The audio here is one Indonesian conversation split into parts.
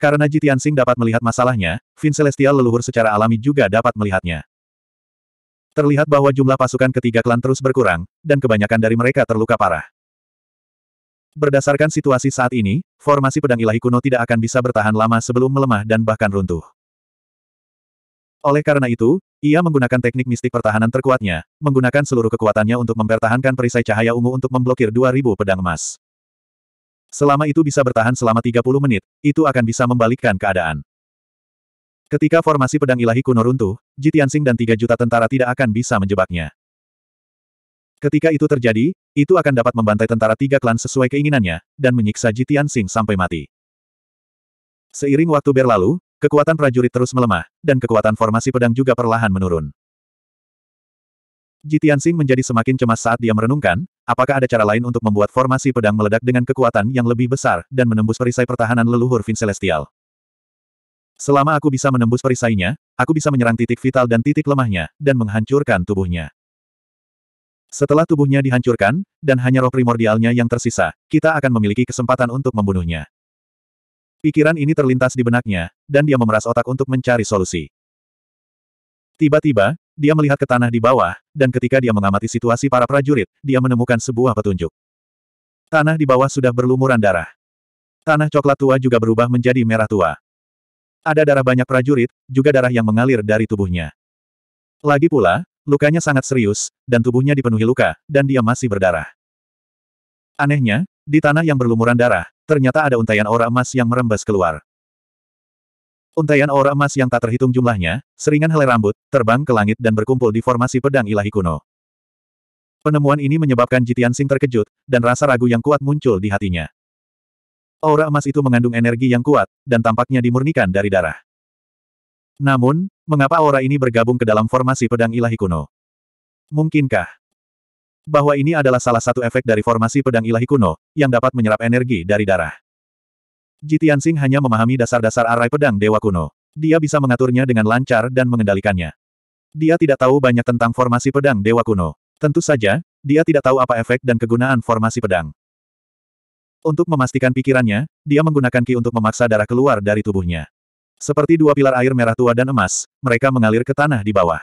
Karena Jitian Sing dapat melihat masalahnya, Vin Celestial leluhur secara alami juga dapat melihatnya. Terlihat bahwa jumlah pasukan ketiga klan terus berkurang, dan kebanyakan dari mereka terluka parah. Berdasarkan situasi saat ini, formasi pedang ilahi kuno tidak akan bisa bertahan lama sebelum melemah dan bahkan runtuh. Oleh karena itu, ia menggunakan teknik mistik pertahanan terkuatnya, menggunakan seluruh kekuatannya untuk mempertahankan perisai cahaya ungu untuk memblokir 2000 pedang emas. Selama itu bisa bertahan selama 30 menit, itu akan bisa membalikkan keadaan. Ketika formasi pedang ilahi kuno runtuh, Jitiansing dan 3 juta tentara tidak akan bisa menjebaknya. Ketika itu terjadi, itu akan dapat membantai tentara tiga klan sesuai keinginannya, dan menyiksa Jitiansing sampai mati. Seiring waktu berlalu, kekuatan prajurit terus melemah, dan kekuatan formasi pedang juga perlahan menurun. Ji Tianxing menjadi semakin cemas saat dia merenungkan, apakah ada cara lain untuk membuat formasi pedang meledak dengan kekuatan yang lebih besar dan menembus perisai pertahanan leluhur Vin Celestial. Selama aku bisa menembus perisainya, aku bisa menyerang titik vital dan titik lemahnya, dan menghancurkan tubuhnya. Setelah tubuhnya dihancurkan, dan hanya roh primordialnya yang tersisa, kita akan memiliki kesempatan untuk membunuhnya. Pikiran ini terlintas di benaknya, dan dia memeras otak untuk mencari solusi. Tiba-tiba, dia melihat ke tanah di bawah, dan ketika dia mengamati situasi para prajurit, dia menemukan sebuah petunjuk. Tanah di bawah sudah berlumuran darah. Tanah coklat tua juga berubah menjadi merah tua. Ada darah banyak prajurit, juga darah yang mengalir dari tubuhnya. Lagi pula, lukanya sangat serius, dan tubuhnya dipenuhi luka, dan dia masih berdarah. Anehnya, di tanah yang berlumuran darah, ternyata ada untaian aura emas yang merembes keluar. Untaian aura emas yang tak terhitung jumlahnya, seringan helai rambut, terbang ke langit dan berkumpul di formasi pedang ilahi kuno. Penemuan ini menyebabkan Jitian Sing terkejut, dan rasa ragu yang kuat muncul di hatinya. Aura emas itu mengandung energi yang kuat, dan tampaknya dimurnikan dari darah. Namun, mengapa aura ini bergabung ke dalam formasi pedang ilahi kuno? Mungkinkah bahwa ini adalah salah satu efek dari formasi pedang ilahi kuno, yang dapat menyerap energi dari darah? Jitian Sing hanya memahami dasar-dasar arai pedang dewa kuno. Dia bisa mengaturnya dengan lancar dan mengendalikannya. Dia tidak tahu banyak tentang formasi pedang dewa kuno. Tentu saja, dia tidak tahu apa efek dan kegunaan formasi pedang. Untuk memastikan pikirannya, dia menggunakan ki untuk memaksa darah keluar dari tubuhnya. Seperti dua pilar air merah tua dan emas, mereka mengalir ke tanah di bawah.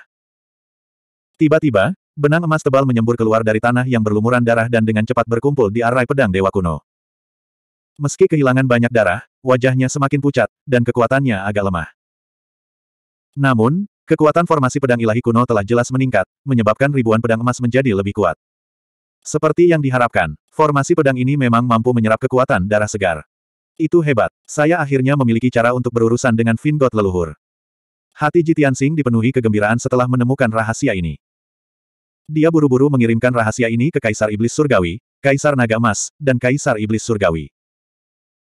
Tiba-tiba, benang emas tebal menyembur keluar dari tanah yang berlumuran darah dan dengan cepat berkumpul di arai pedang dewa kuno. Meski kehilangan banyak darah, wajahnya semakin pucat, dan kekuatannya agak lemah. Namun, kekuatan formasi pedang ilahi kuno telah jelas meningkat, menyebabkan ribuan pedang emas menjadi lebih kuat. Seperti yang diharapkan, formasi pedang ini memang mampu menyerap kekuatan darah segar. Itu hebat. Saya akhirnya memiliki cara untuk berurusan dengan Vingot leluhur. Hati Jitian Sing dipenuhi kegembiraan setelah menemukan rahasia ini. Dia buru-buru mengirimkan rahasia ini ke Kaisar Iblis Surgawi, Kaisar Naga Emas, dan Kaisar Iblis Surgawi.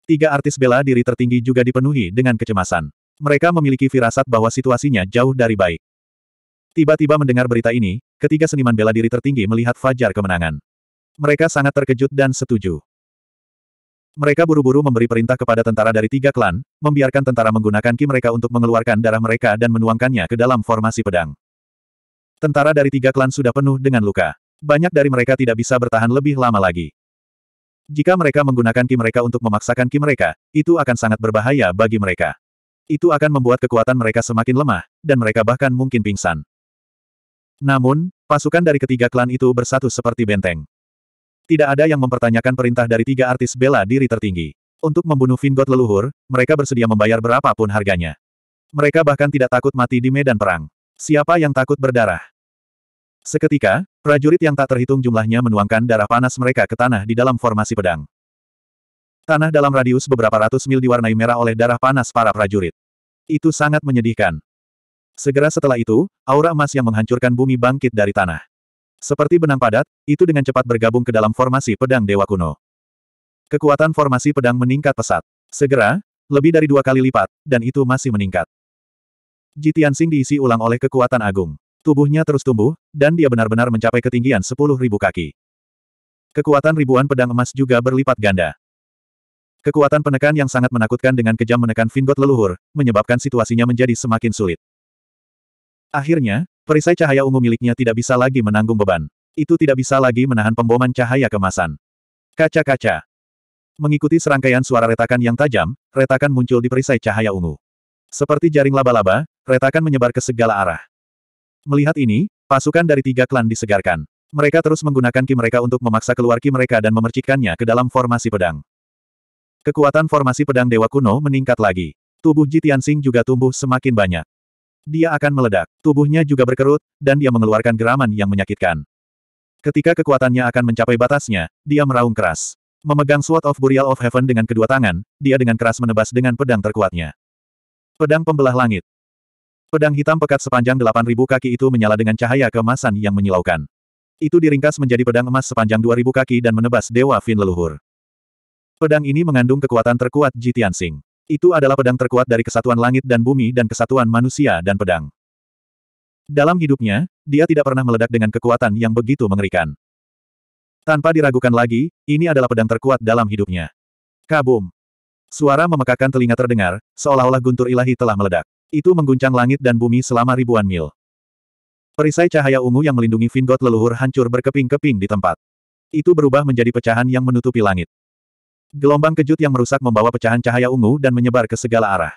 Tiga artis bela diri tertinggi juga dipenuhi dengan kecemasan. Mereka memiliki firasat bahwa situasinya jauh dari baik. Tiba-tiba mendengar berita ini, ketiga seniman bela diri tertinggi melihat fajar kemenangan. Mereka sangat terkejut dan setuju. Mereka buru-buru memberi perintah kepada tentara dari tiga klan, membiarkan tentara menggunakan ki mereka untuk mengeluarkan darah mereka dan menuangkannya ke dalam formasi pedang. Tentara dari tiga klan sudah penuh dengan luka. Banyak dari mereka tidak bisa bertahan lebih lama lagi. Jika mereka menggunakan ki mereka untuk memaksakan ki mereka, itu akan sangat berbahaya bagi mereka. Itu akan membuat kekuatan mereka semakin lemah, dan mereka bahkan mungkin pingsan. Namun, pasukan dari ketiga klan itu bersatu seperti benteng. Tidak ada yang mempertanyakan perintah dari tiga artis bela diri tertinggi. Untuk membunuh Vingot leluhur, mereka bersedia membayar berapapun harganya. Mereka bahkan tidak takut mati di medan perang. Siapa yang takut berdarah? Seketika, Prajurit yang tak terhitung jumlahnya menuangkan darah panas mereka ke tanah di dalam formasi pedang. Tanah dalam radius beberapa ratus mil diwarnai merah oleh darah panas para prajurit. Itu sangat menyedihkan. Segera setelah itu, aura emas yang menghancurkan bumi bangkit dari tanah. Seperti benang padat, itu dengan cepat bergabung ke dalam formasi pedang Dewa Kuno. Kekuatan formasi pedang meningkat pesat. Segera, lebih dari dua kali lipat, dan itu masih meningkat. Jitian Sing diisi ulang oleh kekuatan agung. Tubuhnya terus tumbuh, dan dia benar-benar mencapai ketinggian sepuluh ribu kaki. Kekuatan ribuan pedang emas juga berlipat ganda. Kekuatan penekan yang sangat menakutkan dengan kejam menekan Vingot leluhur, menyebabkan situasinya menjadi semakin sulit. Akhirnya, perisai cahaya ungu miliknya tidak bisa lagi menanggung beban. Itu tidak bisa lagi menahan pemboman cahaya kemasan. Kaca-kaca. Mengikuti serangkaian suara retakan yang tajam, retakan muncul di perisai cahaya ungu. Seperti jaring laba-laba, retakan menyebar ke segala arah. Melihat ini, pasukan dari tiga klan disegarkan. Mereka terus menggunakan ki mereka untuk memaksa keluar ki mereka dan memercikkannya ke dalam formasi pedang. Kekuatan formasi pedang Dewa Kuno meningkat lagi. Tubuh Ji Tianxing juga tumbuh semakin banyak. Dia akan meledak, tubuhnya juga berkerut, dan dia mengeluarkan geraman yang menyakitkan. Ketika kekuatannya akan mencapai batasnya, dia meraung keras. Memegang Sword of Burial of Heaven dengan kedua tangan, dia dengan keras menebas dengan pedang terkuatnya. Pedang Pembelah Langit, Pedang hitam pekat sepanjang 8.000 kaki itu menyala dengan cahaya keemasan yang menyilaukan. Itu diringkas menjadi pedang emas sepanjang 2.000 kaki dan menebas Dewa Fin leluhur. Pedang ini mengandung kekuatan terkuat Jitian Sing. Itu adalah pedang terkuat dari kesatuan langit dan bumi dan kesatuan manusia dan pedang. Dalam hidupnya, dia tidak pernah meledak dengan kekuatan yang begitu mengerikan. Tanpa diragukan lagi, ini adalah pedang terkuat dalam hidupnya. Kabum! Suara memekakan telinga terdengar, seolah-olah guntur ilahi telah meledak. Itu mengguncang langit dan bumi selama ribuan mil. Perisai cahaya ungu yang melindungi Vingot leluhur hancur berkeping-keping di tempat. Itu berubah menjadi pecahan yang menutupi langit. Gelombang kejut yang merusak membawa pecahan cahaya ungu dan menyebar ke segala arah.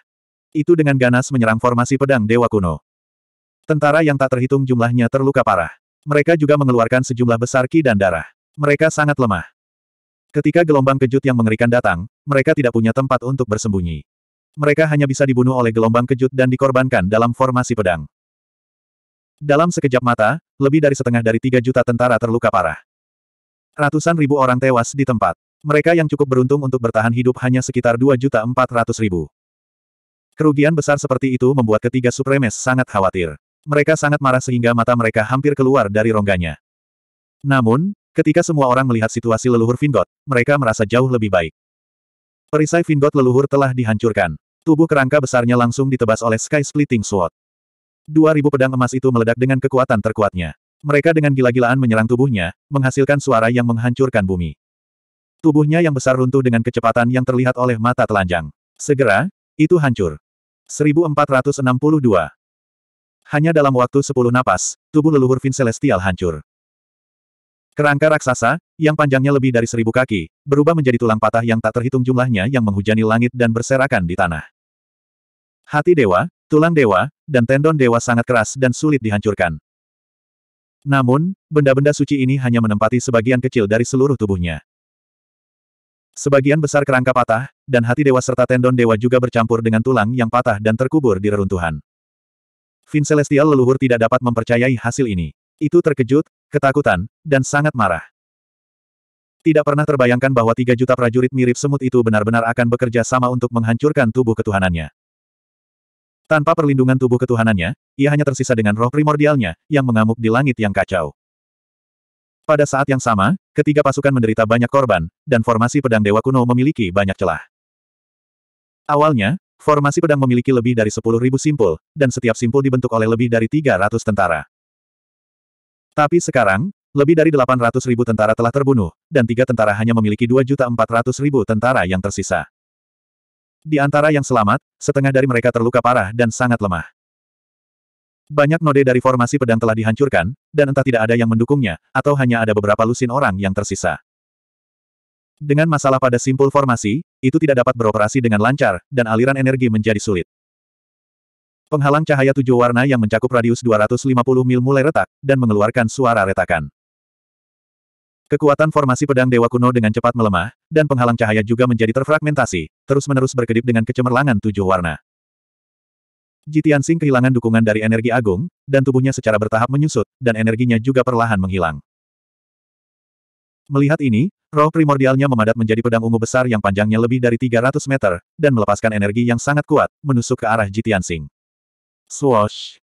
Itu dengan ganas menyerang formasi pedang Dewa Kuno. Tentara yang tak terhitung jumlahnya terluka parah. Mereka juga mengeluarkan sejumlah besar ki dan darah. Mereka sangat lemah. Ketika gelombang kejut yang mengerikan datang, mereka tidak punya tempat untuk bersembunyi mereka hanya bisa dibunuh oleh gelombang kejut dan dikorbankan dalam formasi pedang. Dalam sekejap mata, lebih dari setengah dari tiga juta tentara terluka parah. Ratusan ribu orang tewas di tempat. Mereka yang cukup beruntung untuk bertahan hidup hanya sekitar dua juta empat ratus ribu. Kerugian besar seperti itu membuat ketiga supremes sangat khawatir. Mereka sangat marah sehingga mata mereka hampir keluar dari rongganya. Namun, ketika semua orang melihat situasi leluhur Vingot, mereka merasa jauh lebih baik. Perisai Vingot leluhur telah dihancurkan. Tubuh kerangka besarnya langsung ditebas oleh Sky Splitting Sword. 2.000 pedang emas itu meledak dengan kekuatan terkuatnya. Mereka dengan gila-gilaan menyerang tubuhnya, menghasilkan suara yang menghancurkan bumi. Tubuhnya yang besar runtuh dengan kecepatan yang terlihat oleh mata telanjang. Segera, itu hancur. 1462. Hanya dalam waktu 10 napas, tubuh leluhur Vin Celestial hancur. Kerangka raksasa, yang panjangnya lebih dari seribu kaki, berubah menjadi tulang patah yang tak terhitung jumlahnya yang menghujani langit dan berserakan di tanah. Hati dewa, tulang dewa, dan tendon dewa sangat keras dan sulit dihancurkan. Namun, benda-benda suci ini hanya menempati sebagian kecil dari seluruh tubuhnya. Sebagian besar kerangka patah, dan hati dewa serta tendon dewa juga bercampur dengan tulang yang patah dan terkubur di reruntuhan. Vin Celestial leluhur tidak dapat mempercayai hasil ini. Itu terkejut, ketakutan, dan sangat marah. Tidak pernah terbayangkan bahwa tiga juta prajurit mirip semut itu benar-benar akan bekerja sama untuk menghancurkan tubuh ketuhanannya. Tanpa perlindungan tubuh ketuhanannya, ia hanya tersisa dengan roh primordialnya, yang mengamuk di langit yang kacau. Pada saat yang sama, ketiga pasukan menderita banyak korban, dan formasi pedang Dewa Kuno memiliki banyak celah. Awalnya, formasi pedang memiliki lebih dari 10.000 simpul, dan setiap simpul dibentuk oleh lebih dari 300 tentara. Tapi sekarang, lebih dari 800.000 tentara telah terbunuh, dan tiga tentara hanya memiliki 2.400.000 tentara yang tersisa. Di antara yang selamat, setengah dari mereka terluka parah dan sangat lemah. Banyak node dari formasi pedang telah dihancurkan, dan entah tidak ada yang mendukungnya, atau hanya ada beberapa lusin orang yang tersisa. Dengan masalah pada simpul formasi, itu tidak dapat beroperasi dengan lancar, dan aliran energi menjadi sulit. Penghalang cahaya tujuh warna yang mencakup radius 250 mil mulai retak, dan mengeluarkan suara retakan. Kekuatan formasi pedang Dewa Kuno dengan cepat melemah, dan penghalang cahaya juga menjadi terfragmentasi, terus-menerus berkedip dengan kecemerlangan tujuh warna. Jitian Sing kehilangan dukungan dari energi agung, dan tubuhnya secara bertahap menyusut, dan energinya juga perlahan menghilang. Melihat ini, roh primordialnya memadat menjadi pedang ungu besar yang panjangnya lebih dari 300 meter, dan melepaskan energi yang sangat kuat, menusuk ke arah Jitian Sing. Swoosh!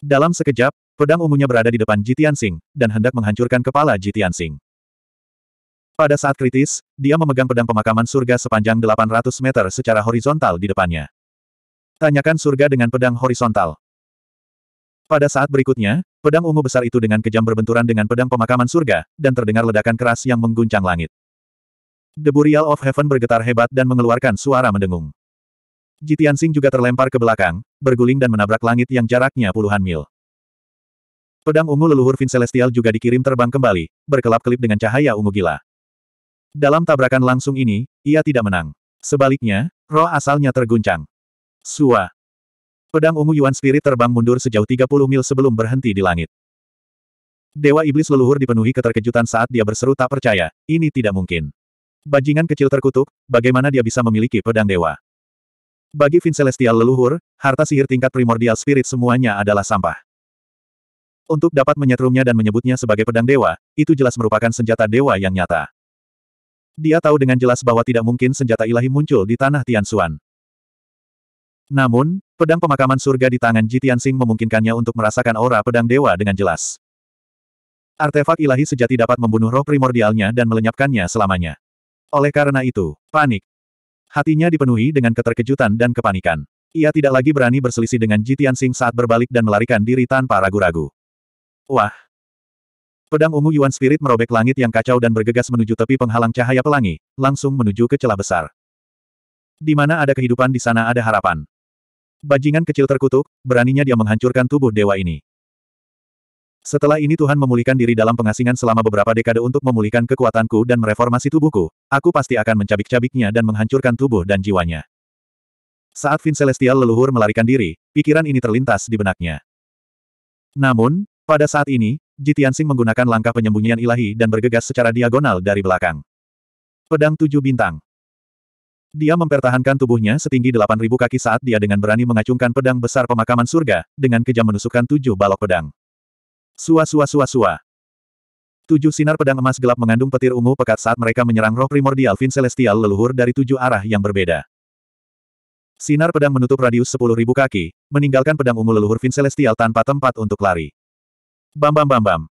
Dalam sekejap, Pedang ungunya berada di depan Jitian Sing, dan hendak menghancurkan kepala Jitian Sing. Pada saat kritis, dia memegang pedang pemakaman surga sepanjang 800 meter secara horizontal di depannya. Tanyakan surga dengan pedang horizontal. Pada saat berikutnya, pedang ungu besar itu dengan kejam berbenturan dengan pedang pemakaman surga, dan terdengar ledakan keras yang mengguncang langit. The Burial of Heaven bergetar hebat dan mengeluarkan suara mendengung. Jitian Sing juga terlempar ke belakang, berguling dan menabrak langit yang jaraknya puluhan mil. Pedang ungu leluhur Vin Celestial juga dikirim terbang kembali, berkelap-kelip dengan cahaya ungu gila. Dalam tabrakan langsung ini, ia tidak menang. Sebaliknya, roh asalnya terguncang. Sua. Pedang ungu Yuan Spirit terbang mundur sejauh 30 mil sebelum berhenti di langit. Dewa Iblis leluhur dipenuhi keterkejutan saat dia berseru tak percaya, ini tidak mungkin. Bajingan kecil terkutuk, bagaimana dia bisa memiliki pedang dewa? Bagi Vin Celestial leluhur, harta sihir tingkat primordial spirit semuanya adalah sampah. Untuk dapat menyetrumnya dan menyebutnya sebagai pedang dewa, itu jelas merupakan senjata dewa yang nyata. Dia tahu dengan jelas bahwa tidak mungkin senjata ilahi muncul di tanah Tianxuan. Namun, pedang pemakaman surga di tangan Ji Tianxing memungkinkannya untuk merasakan aura pedang dewa dengan jelas. Artefak ilahi sejati dapat membunuh roh primordialnya dan melenyapkannya selamanya. Oleh karena itu, panik. Hatinya dipenuhi dengan keterkejutan dan kepanikan. Ia tidak lagi berani berselisih dengan Tian Sing saat berbalik dan melarikan diri tanpa ragu-ragu. Wah! Pedang ungu Yuan Spirit merobek langit yang kacau dan bergegas menuju tepi penghalang cahaya pelangi, langsung menuju ke celah besar. Di mana ada kehidupan di sana ada harapan. Bajingan kecil terkutuk, beraninya dia menghancurkan tubuh dewa ini. Setelah ini Tuhan memulihkan diri dalam pengasingan selama beberapa dekade untuk memulihkan kekuatanku dan mereformasi tubuhku, aku pasti akan mencabik-cabiknya dan menghancurkan tubuh dan jiwanya. Saat Vin Celestial leluhur melarikan diri, pikiran ini terlintas di benaknya. Namun, pada saat ini, Jitiansing menggunakan langkah penyembunyian ilahi dan bergegas secara diagonal dari belakang. Pedang tujuh bintang. Dia mempertahankan tubuhnya setinggi 8.000 kaki saat dia dengan berani mengacungkan pedang besar pemakaman surga, dengan kejam menusukkan tujuh balok pedang. Sua sua sua sua. Tujuh sinar pedang emas gelap mengandung petir ungu pekat saat mereka menyerang roh primordial Vin Celestial leluhur dari tujuh arah yang berbeda. Sinar pedang menutup radius 10.000 kaki, meninggalkan pedang ungu leluhur Vin Celestial tanpa tempat untuk lari. Bam bam bam bam.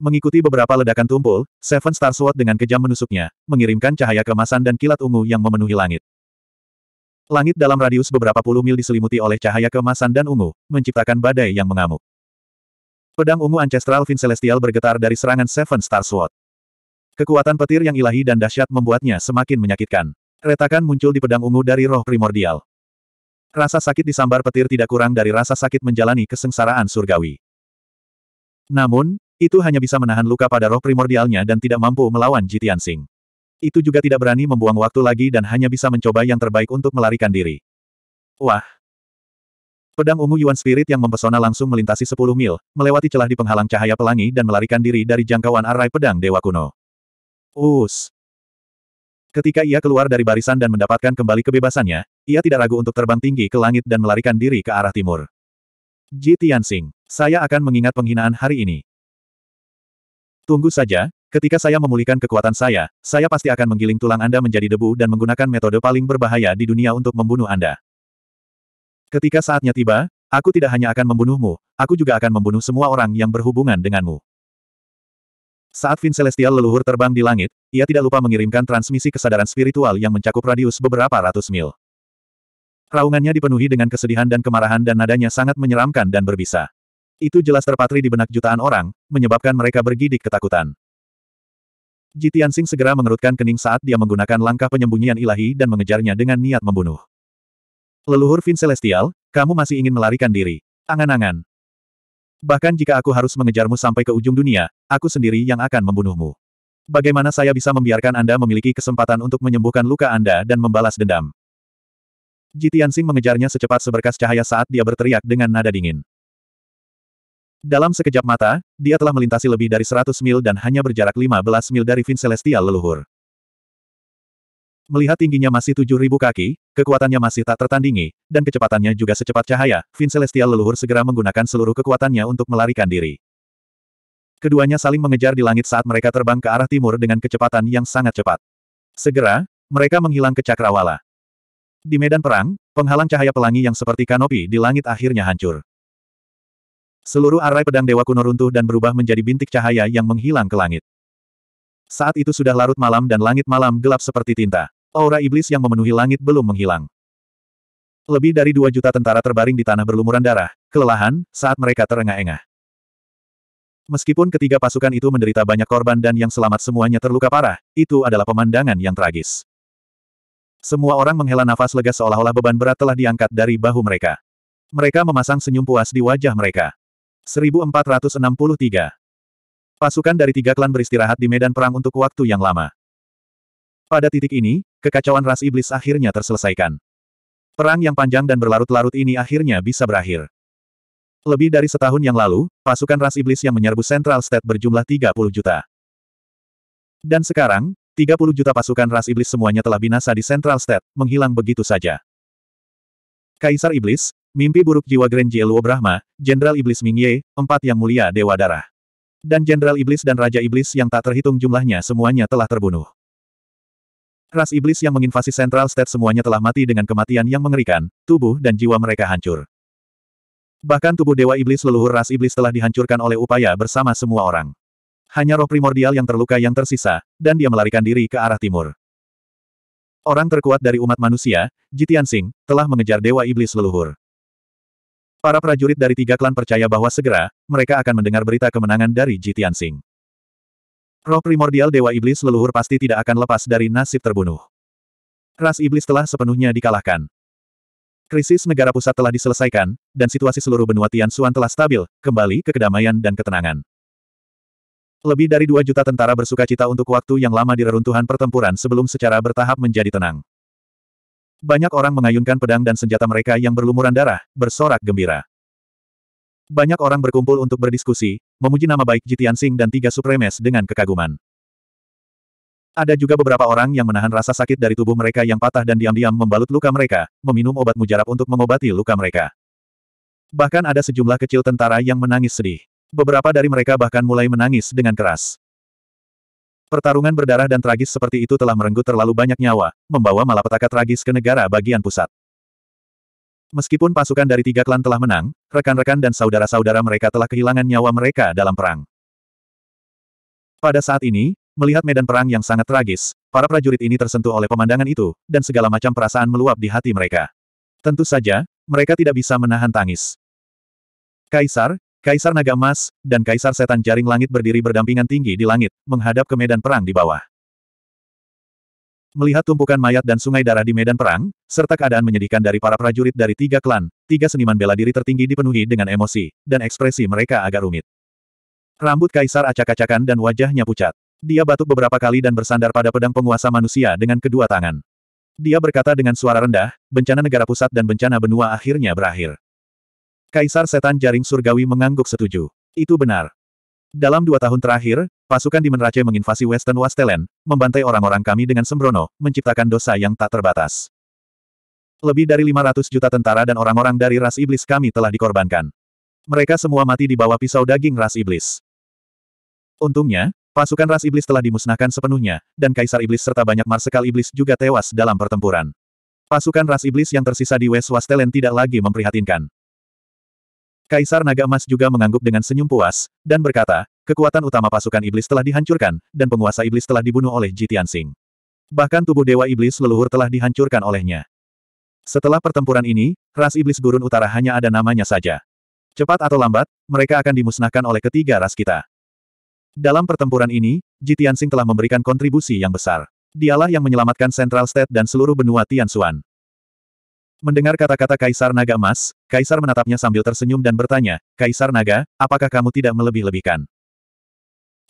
Mengikuti beberapa ledakan tumpul, Seven Star Sword dengan kejam menusuknya, mengirimkan cahaya kemasan dan kilat ungu yang memenuhi langit. Langit dalam radius beberapa puluh mil diselimuti oleh cahaya kemasan dan ungu, menciptakan badai yang mengamuk. Pedang ungu Ancestral Vin Celestial bergetar dari serangan Seven Star Sword. Kekuatan petir yang ilahi dan dahsyat membuatnya semakin menyakitkan. Retakan muncul di pedang ungu dari roh primordial. Rasa sakit disambar petir tidak kurang dari rasa sakit menjalani kesengsaraan surgawi. Namun, itu hanya bisa menahan luka pada roh primordialnya dan tidak mampu melawan Jitian Sing. Itu juga tidak berani membuang waktu lagi dan hanya bisa mencoba yang terbaik untuk melarikan diri. Wah! Pedang ungu Yuan Spirit yang mempesona langsung melintasi 10 mil, melewati celah di penghalang cahaya pelangi dan melarikan diri dari jangkauan arai pedang Dewa Kuno. Us! Ketika ia keluar dari barisan dan mendapatkan kembali kebebasannya, ia tidak ragu untuk terbang tinggi ke langit dan melarikan diri ke arah timur. Ji Tianxing, saya akan mengingat penghinaan hari ini. Tunggu saja, ketika saya memulihkan kekuatan saya, saya pasti akan menggiling tulang Anda menjadi debu dan menggunakan metode paling berbahaya di dunia untuk membunuh Anda. Ketika saatnya tiba, aku tidak hanya akan membunuhmu, aku juga akan membunuh semua orang yang berhubungan denganmu. Saat Vin Celestial leluhur terbang di langit, ia tidak lupa mengirimkan transmisi kesadaran spiritual yang mencakup radius beberapa ratus mil. Raungannya dipenuhi dengan kesedihan dan kemarahan dan nadanya sangat menyeramkan dan berbisa. Itu jelas terpatri di benak jutaan orang, menyebabkan mereka bergidik ketakutan. Jitian Sing segera mengerutkan kening saat dia menggunakan langkah penyembunyian ilahi dan mengejarnya dengan niat membunuh. Leluhur Vin Celestial, kamu masih ingin melarikan diri. Angan-angan. Bahkan jika aku harus mengejarmu sampai ke ujung dunia, aku sendiri yang akan membunuhmu. Bagaimana saya bisa membiarkan Anda memiliki kesempatan untuk menyembuhkan luka Anda dan membalas dendam? Ji Tianxing mengejarnya secepat seberkas cahaya saat dia berteriak dengan nada dingin. Dalam sekejap mata, dia telah melintasi lebih dari 100 mil dan hanya berjarak 15 mil dari Vin Celestial leluhur. Melihat tingginya masih 7.000 kaki, kekuatannya masih tak tertandingi, dan kecepatannya juga secepat cahaya, Vin Celestial leluhur segera menggunakan seluruh kekuatannya untuk melarikan diri. Keduanya saling mengejar di langit saat mereka terbang ke arah timur dengan kecepatan yang sangat cepat. Segera, mereka menghilang ke cakrawala. Di medan perang, penghalang cahaya pelangi yang seperti kanopi di langit akhirnya hancur. Seluruh arai pedang dewa kuno runtuh dan berubah menjadi bintik cahaya yang menghilang ke langit. Saat itu sudah larut malam dan langit malam gelap seperti tinta. Aura iblis yang memenuhi langit belum menghilang. Lebih dari dua juta tentara terbaring di tanah berlumuran darah, kelelahan, saat mereka terengah-engah. Meskipun ketiga pasukan itu menderita banyak korban dan yang selamat semuanya terluka parah, itu adalah pemandangan yang tragis. Semua orang menghela nafas lega seolah-olah beban berat telah diangkat dari bahu mereka. Mereka memasang senyum puas di wajah mereka. 1463 Pasukan dari tiga klan beristirahat di medan perang untuk waktu yang lama. Pada titik ini, kekacauan ras iblis akhirnya terselesaikan. Perang yang panjang dan berlarut-larut ini akhirnya bisa berakhir. Lebih dari setahun yang lalu, pasukan ras iblis yang menyerbu Central State berjumlah 30 juta. Dan sekarang, 30 juta pasukan ras iblis semuanya telah binasa di Central State, menghilang begitu saja. Kaisar Iblis, mimpi buruk jiwa Grand Jieluo Brahma, Jenderal Iblis Mingye, empat yang mulia Dewa Darah. Dan Jenderal Iblis dan Raja Iblis yang tak terhitung jumlahnya semuanya telah terbunuh. Ras Iblis yang menginvasi Central State semuanya telah mati dengan kematian yang mengerikan, tubuh dan jiwa mereka hancur. Bahkan tubuh Dewa Iblis leluhur ras Iblis telah dihancurkan oleh upaya bersama semua orang hanya roh primordial yang terluka yang tersisa, dan dia melarikan diri ke arah timur. Orang terkuat dari umat manusia, Jitian Singh, telah mengejar Dewa Iblis Leluhur. Para prajurit dari tiga klan percaya bahwa segera, mereka akan mendengar berita kemenangan dari Jitian Singh. Roh primordial Dewa Iblis Leluhur pasti tidak akan lepas dari nasib terbunuh. Ras Iblis telah sepenuhnya dikalahkan. Krisis negara pusat telah diselesaikan, dan situasi seluruh benua Tian Suan telah stabil, kembali ke kedamaian dan ketenangan. Lebih dari dua juta tentara bersuka cita untuk waktu yang lama di reruntuhan pertempuran sebelum secara bertahap menjadi tenang. Banyak orang mengayunkan pedang dan senjata mereka yang berlumuran darah, bersorak gembira. Banyak orang berkumpul untuk berdiskusi, memuji nama baik Jitian Singh dan tiga supremes dengan kekaguman. Ada juga beberapa orang yang menahan rasa sakit dari tubuh mereka yang patah dan diam-diam membalut luka mereka, meminum obat mujarab untuk mengobati luka mereka. Bahkan ada sejumlah kecil tentara yang menangis sedih. Beberapa dari mereka bahkan mulai menangis dengan keras. Pertarungan berdarah dan tragis seperti itu telah merenggut terlalu banyak nyawa, membawa malapetaka tragis ke negara bagian pusat. Meskipun pasukan dari tiga klan telah menang, rekan-rekan dan saudara-saudara mereka telah kehilangan nyawa mereka dalam perang. Pada saat ini, melihat medan perang yang sangat tragis, para prajurit ini tersentuh oleh pemandangan itu, dan segala macam perasaan meluap di hati mereka. Tentu saja, mereka tidak bisa menahan tangis. Kaisar, Kaisar Naga Emas, dan Kaisar Setan Jaring Langit berdiri berdampingan tinggi di langit, menghadap ke medan perang di bawah. Melihat tumpukan mayat dan sungai darah di medan perang, serta keadaan menyedihkan dari para prajurit dari tiga klan, tiga seniman bela diri tertinggi dipenuhi dengan emosi, dan ekspresi mereka agak rumit. Rambut Kaisar acak-acakan dan wajahnya pucat. Dia batuk beberapa kali dan bersandar pada pedang penguasa manusia dengan kedua tangan. Dia berkata dengan suara rendah, bencana negara pusat dan bencana benua akhirnya berakhir. Kaisar Setan Jaring Surgawi mengangguk setuju. Itu benar. Dalam dua tahun terakhir, pasukan di Menrace menginvasi Western Wastelen, membantai orang-orang kami dengan sembrono, menciptakan dosa yang tak terbatas. Lebih dari 500 juta tentara dan orang-orang dari ras iblis kami telah dikorbankan. Mereka semua mati di bawah pisau daging ras iblis. Untungnya, pasukan ras iblis telah dimusnahkan sepenuhnya, dan kaisar iblis serta banyak marsekal iblis juga tewas dalam pertempuran. Pasukan ras iblis yang tersisa di West Wastelen tidak lagi memprihatinkan. Kaisar Naga Emas juga mengangguk dengan senyum puas, dan berkata, kekuatan utama pasukan iblis telah dihancurkan, dan penguasa iblis telah dibunuh oleh Jitian Singh. Bahkan tubuh dewa iblis leluhur telah dihancurkan olehnya. Setelah pertempuran ini, ras iblis gurun utara hanya ada namanya saja. Cepat atau lambat, mereka akan dimusnahkan oleh ketiga ras kita. Dalam pertempuran ini, Ji Tianxing telah memberikan kontribusi yang besar. Dialah yang menyelamatkan Central State dan seluruh benua Tian Xuan. Mendengar kata-kata Kaisar Naga Emas, Kaisar menatapnya sambil tersenyum dan bertanya, Kaisar Naga, apakah kamu tidak melebih-lebihkan?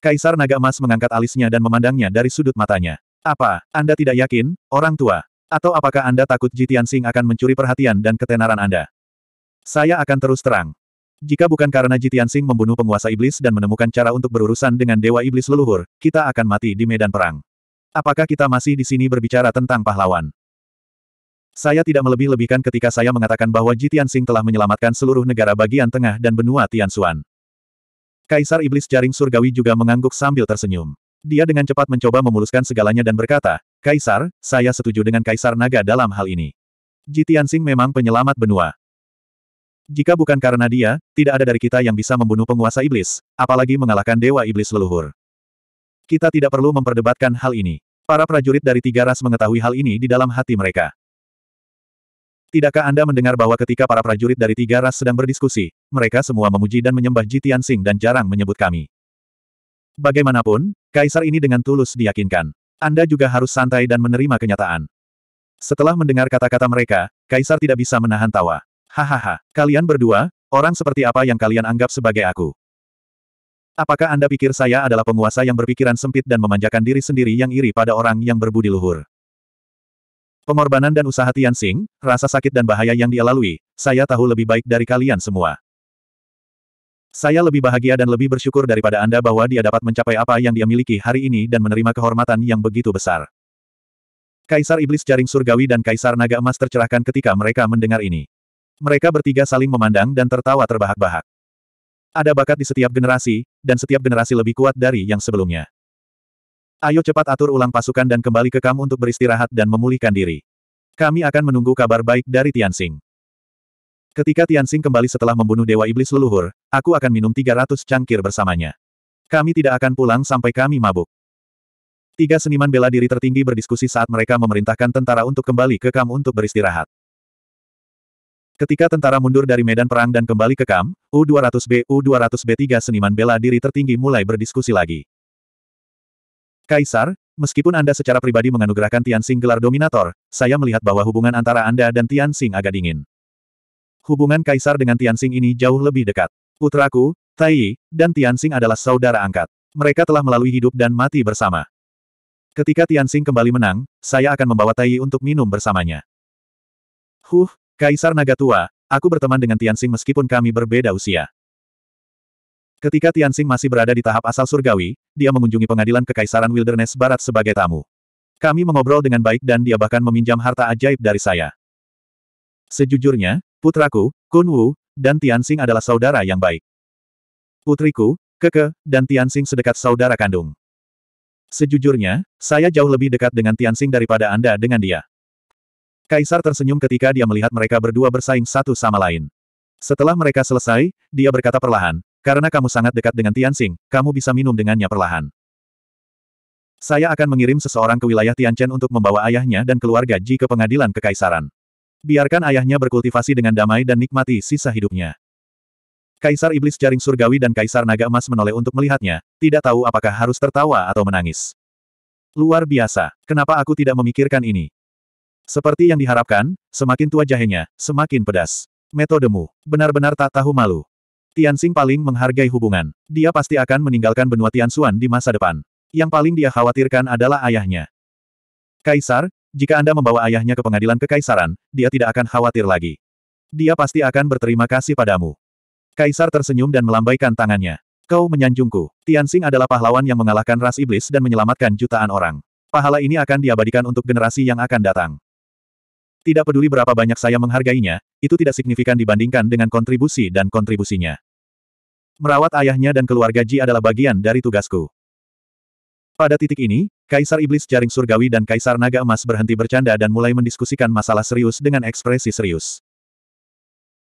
Kaisar Naga Emas mengangkat alisnya dan memandangnya dari sudut matanya. Apa, Anda tidak yakin, orang tua? Atau apakah Anda takut Jitian Sing akan mencuri perhatian dan ketenaran Anda? Saya akan terus terang. Jika bukan karena Jitian Sing membunuh penguasa iblis dan menemukan cara untuk berurusan dengan dewa iblis leluhur, kita akan mati di medan perang. Apakah kita masih di sini berbicara tentang pahlawan? Saya tidak melebih-lebihkan ketika saya mengatakan bahwa Jitian Tianxing telah menyelamatkan seluruh negara bagian tengah dan benua Tianxuan. Kaisar Iblis Jaring Surgawi juga mengangguk sambil tersenyum. Dia dengan cepat mencoba memuluskan segalanya dan berkata, Kaisar, saya setuju dengan Kaisar Naga dalam hal ini. Jitian Tianxing memang penyelamat benua. Jika bukan karena dia, tidak ada dari kita yang bisa membunuh penguasa iblis, apalagi mengalahkan dewa iblis leluhur. Kita tidak perlu memperdebatkan hal ini. Para prajurit dari tiga ras mengetahui hal ini di dalam hati mereka. Tidakkah Anda mendengar bahwa ketika para prajurit dari tiga ras sedang berdiskusi, mereka semua memuji dan menyembah Ji Tianxing dan jarang menyebut kami. Bagaimanapun, kaisar ini dengan tulus diyakinkan. Anda juga harus santai dan menerima kenyataan. Setelah mendengar kata-kata mereka, kaisar tidak bisa menahan tawa. Hahaha, kalian berdua, orang seperti apa yang kalian anggap sebagai aku? Apakah Anda pikir saya adalah penguasa yang berpikiran sempit dan memanjakan diri sendiri yang iri pada orang yang berbudi luhur? Pengorbanan dan usaha Tianxing, rasa sakit dan bahaya yang dia lalui, saya tahu lebih baik dari kalian semua. Saya lebih bahagia dan lebih bersyukur daripada Anda bahwa dia dapat mencapai apa yang dia miliki hari ini dan menerima kehormatan yang begitu besar. Kaisar Iblis Jaring Surgawi dan Kaisar Naga Emas tercerahkan ketika mereka mendengar ini. Mereka bertiga saling memandang dan tertawa terbahak-bahak. Ada bakat di setiap generasi, dan setiap generasi lebih kuat dari yang sebelumnya. Ayo cepat atur ulang pasukan dan kembali ke kamp untuk beristirahat dan memulihkan diri. Kami akan menunggu kabar baik dari Tianxing. Ketika Tianxing kembali setelah membunuh Dewa Iblis Leluhur, aku akan minum 300 cangkir bersamanya. Kami tidak akan pulang sampai kami mabuk. Tiga seniman bela diri tertinggi berdiskusi saat mereka memerintahkan tentara untuk kembali ke kamp untuk beristirahat. Ketika tentara mundur dari medan perang dan kembali ke kamp, U-200B, 200 b tiga seniman bela diri tertinggi mulai berdiskusi lagi. Kaisar, meskipun Anda secara pribadi menganugerahkan Tianxing gelar dominator, saya melihat bahwa hubungan antara Anda dan Tianxing agak dingin. Hubungan Kaisar dengan Tianxing ini jauh lebih dekat. Putraku, Tai dan Tianxing adalah saudara angkat. Mereka telah melalui hidup dan mati bersama. Ketika Tianxing kembali menang, saya akan membawa Tai untuk minum bersamanya. Huh, Kaisar Naga Tua, aku berteman dengan Tianxing meskipun kami berbeda usia. Ketika Tianxing masih berada di tahap asal surgawi, dia mengunjungi pengadilan Kekaisaran Wilderness Barat sebagai tamu. Kami mengobrol dengan baik dan dia bahkan meminjam harta ajaib dari saya. Sejujurnya, putraku, Kun Wu, dan Tianxing adalah saudara yang baik. Putriku, Keke, dan Tianxing sedekat saudara kandung. Sejujurnya, saya jauh lebih dekat dengan Tianxing daripada Anda dengan dia. Kaisar tersenyum ketika dia melihat mereka berdua bersaing satu sama lain. Setelah mereka selesai, dia berkata perlahan, karena kamu sangat dekat dengan Tianxing, kamu bisa minum dengannya perlahan. Saya akan mengirim seseorang ke wilayah Tianchen untuk membawa ayahnya dan keluarga Ji ke pengadilan kekaisaran. Biarkan ayahnya berkultivasi dengan damai dan nikmati sisa hidupnya. Kaisar Iblis Jaring Surgawi dan Kaisar Naga Emas menoleh untuk melihatnya, tidak tahu apakah harus tertawa atau menangis. Luar biasa, kenapa aku tidak memikirkan ini? Seperti yang diharapkan, semakin tua jahenya, semakin pedas. Metodemu, benar-benar tak tahu malu. Tianxing paling menghargai hubungan. Dia pasti akan meninggalkan benua Tianxuan di masa depan. Yang paling dia khawatirkan adalah ayahnya. Kaisar, jika Anda membawa ayahnya ke pengadilan kekaisaran, dia tidak akan khawatir lagi. Dia pasti akan berterima kasih padamu. Kaisar tersenyum dan melambaikan tangannya. Kau menyanjungku. Tianxing adalah pahlawan yang mengalahkan ras iblis dan menyelamatkan jutaan orang. Pahala ini akan diabadikan untuk generasi yang akan datang. Tidak peduli berapa banyak saya menghargainya, itu tidak signifikan dibandingkan dengan kontribusi dan kontribusinya. Merawat ayahnya dan keluarga Ji adalah bagian dari tugasku. Pada titik ini, Kaisar Iblis Jaring Surgawi dan Kaisar Naga Emas berhenti bercanda dan mulai mendiskusikan masalah serius dengan ekspresi serius.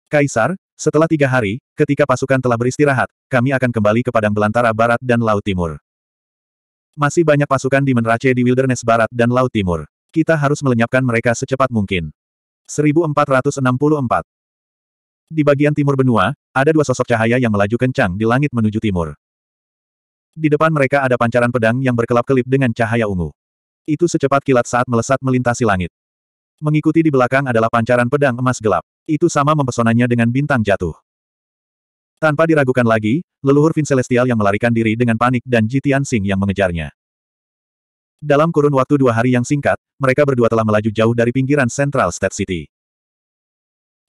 Kaisar, setelah tiga hari, ketika pasukan telah beristirahat, kami akan kembali ke Padang Belantara Barat dan Laut Timur. Masih banyak pasukan di Menrace di Wilderness Barat dan Laut Timur. Kita harus melenyapkan mereka secepat mungkin. 1464 Di bagian timur benua, ada dua sosok cahaya yang melaju kencang di langit menuju timur. Di depan mereka ada pancaran pedang yang berkelap-kelip dengan cahaya ungu. Itu secepat kilat saat melesat melintasi langit. Mengikuti di belakang adalah pancaran pedang emas gelap. Itu sama mempesonanya dengan bintang jatuh. Tanpa diragukan lagi, leluhur Vin Celestial yang melarikan diri dengan panik dan Jitian Sing yang mengejarnya. Dalam kurun waktu dua hari yang singkat, mereka berdua telah melaju jauh dari pinggiran Central State City.